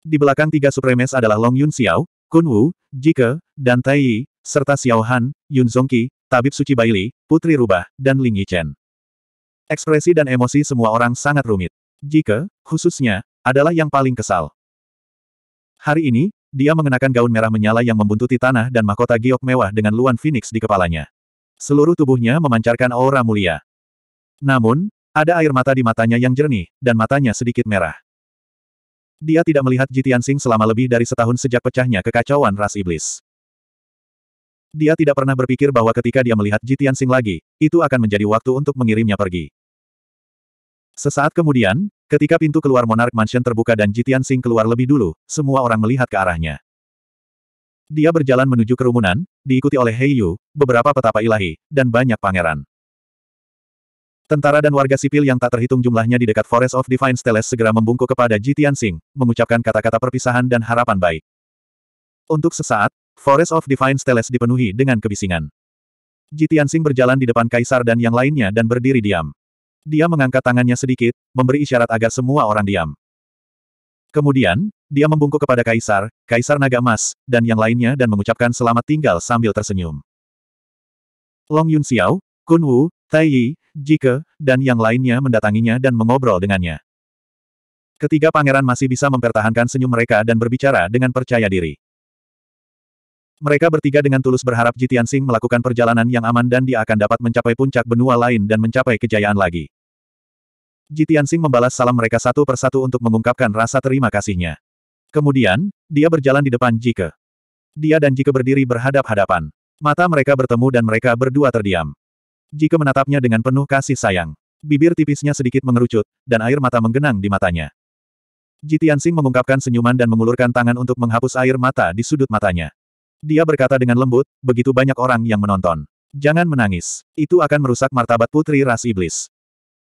Di belakang tiga supremes adalah Long Yun Xiao, Kun Wu, Jike, dan Tai Yi, serta Xiao Han, Yun Zongqi, Tabib Suci Baili, Putri Rubah, dan Ling Yichen. Ekspresi dan emosi semua orang sangat rumit. Jike, khususnya, adalah yang paling kesal. Hari ini, dia mengenakan gaun merah menyala yang membuntuti tanah dan mahkota giok mewah dengan luan phoenix di kepalanya. Seluruh tubuhnya memancarkan aura mulia. Namun, ada air mata di matanya yang jernih, dan matanya sedikit merah. Dia tidak melihat Jitian Sing selama lebih dari setahun sejak pecahnya kekacauan ras iblis. Dia tidak pernah berpikir bahwa ketika dia melihat Jitian Sing lagi, itu akan menjadi waktu untuk mengirimnya pergi. Sesaat kemudian, ketika pintu keluar Monarch Mansion terbuka dan Jitian Sing keluar lebih dulu, semua orang melihat ke arahnya. Dia berjalan menuju kerumunan, diikuti oleh Hei Yu, beberapa petapa ilahi, dan banyak pangeran. Tentara dan warga sipil yang tak terhitung jumlahnya di dekat Forest of Divine Steles segera membungkuk kepada Ji Tianxing, mengucapkan kata-kata perpisahan dan harapan baik. Untuk sesaat, Forest of Divine Steles dipenuhi dengan kebisingan. Ji Tianxing berjalan di depan Kaisar dan yang lainnya dan berdiri diam. Dia mengangkat tangannya sedikit, memberi isyarat agar semua orang diam. Kemudian, dia membungkuk kepada Kaisar, Kaisar Naga Emas, dan yang lainnya dan mengucapkan selamat tinggal sambil tersenyum. Long Yun Xiao, Kun Wu, Tai Yi, Jike, dan yang lainnya mendatanginya dan mengobrol dengannya. Ketiga pangeran masih bisa mempertahankan senyum mereka dan berbicara dengan percaya diri. Mereka bertiga dengan tulus berharap Jitian Sing melakukan perjalanan yang aman dan dia akan dapat mencapai puncak benua lain dan mencapai kejayaan lagi. Jitian Sing membalas salam mereka satu persatu untuk mengungkapkan rasa terima kasihnya. Kemudian, dia berjalan di depan Jike. Dia dan Jike berdiri berhadap-hadapan. Mata mereka bertemu dan mereka berdua terdiam. Jika menatapnya dengan penuh kasih sayang. Bibir tipisnya sedikit mengerucut, dan air mata menggenang di matanya. Tianxing mengungkapkan senyuman dan mengulurkan tangan untuk menghapus air mata di sudut matanya. Dia berkata dengan lembut, begitu banyak orang yang menonton. Jangan menangis. Itu akan merusak martabat putri ras iblis.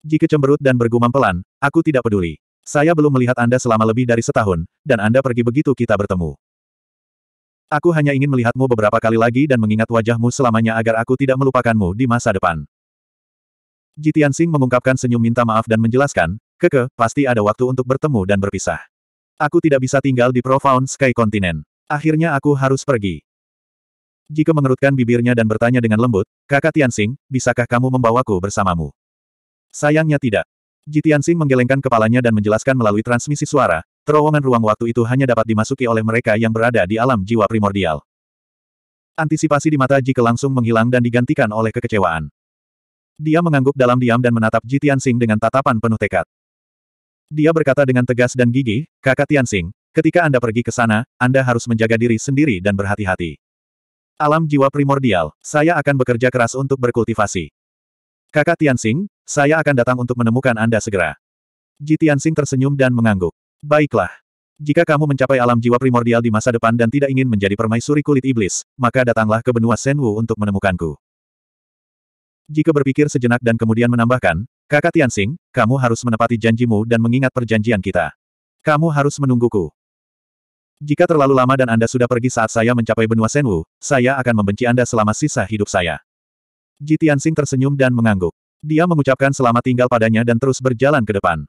Jika cemberut dan bergumam pelan, aku tidak peduli. Saya belum melihat Anda selama lebih dari setahun, dan Anda pergi begitu kita bertemu. Aku hanya ingin melihatmu beberapa kali lagi dan mengingat wajahmu selamanya agar aku tidak melupakanmu di masa depan. Jitian mengungkapkan senyum minta maaf dan menjelaskan, Keke, pasti ada waktu untuk bertemu dan berpisah. Aku tidak bisa tinggal di Profound Sky Continent. Akhirnya aku harus pergi. Jika mengerutkan bibirnya dan bertanya dengan lembut, kakak Tianxing, bisakah kamu membawaku bersamamu? Sayangnya tidak. Jitian menggelengkan kepalanya dan menjelaskan melalui transmisi suara, Terowongan ruang waktu itu hanya dapat dimasuki oleh mereka yang berada di alam jiwa primordial. Antisipasi di mata Jike langsung menghilang dan digantikan oleh kekecewaan. Dia mengangguk dalam diam dan menatap Ji Tianxing dengan tatapan penuh tekad. Dia berkata dengan tegas dan gigih, kakak Tianxing, ketika Anda pergi ke sana, Anda harus menjaga diri sendiri dan berhati-hati. Alam jiwa primordial, saya akan bekerja keras untuk berkultivasi. Kakak Tianxing, saya akan datang untuk menemukan Anda segera. Ji Tianxing tersenyum dan mengangguk. Baiklah. Jika kamu mencapai alam jiwa primordial di masa depan dan tidak ingin menjadi permaisuri kulit iblis, maka datanglah ke benua Senwu untuk menemukanku. Jika berpikir sejenak dan kemudian menambahkan, Kakak Tianxing, kamu harus menepati janjimu dan mengingat perjanjian kita. Kamu harus menungguku. Jika terlalu lama dan Anda sudah pergi saat saya mencapai benua Senwu, saya akan membenci Anda selama sisa hidup saya. Ji Tianxing tersenyum dan mengangguk. Dia mengucapkan selamat tinggal padanya dan terus berjalan ke depan.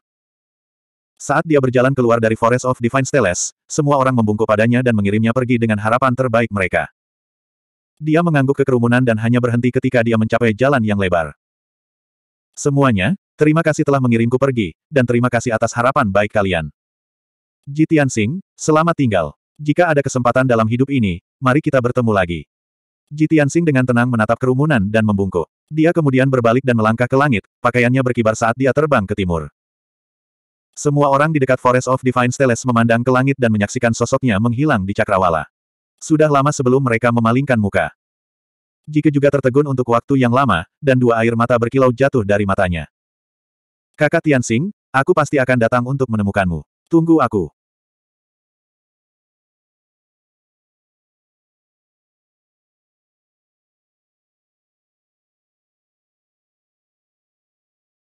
Saat dia berjalan keluar dari Forest of Divine Steles, semua orang membungkuk padanya dan mengirimnya pergi dengan harapan terbaik mereka. Dia mengangguk ke kerumunan dan hanya berhenti ketika dia mencapai jalan yang lebar. Semuanya, terima kasih telah mengirimku pergi, dan terima kasih atas harapan baik kalian. Jitian Singh, selamat tinggal. Jika ada kesempatan dalam hidup ini, mari kita bertemu lagi. Jitian Singh dengan tenang menatap kerumunan dan membungkuk. Dia kemudian berbalik dan melangkah ke langit, pakaiannya berkibar saat dia terbang ke timur. Semua orang di dekat Forest of Divine Steles memandang ke langit dan menyaksikan sosoknya menghilang di cakrawala. Sudah lama sebelum mereka memalingkan muka. Jika juga tertegun untuk waktu yang lama, dan dua air mata berkilau jatuh dari matanya. Kakak Tianxing, aku pasti akan datang untuk menemukanmu. Tunggu aku.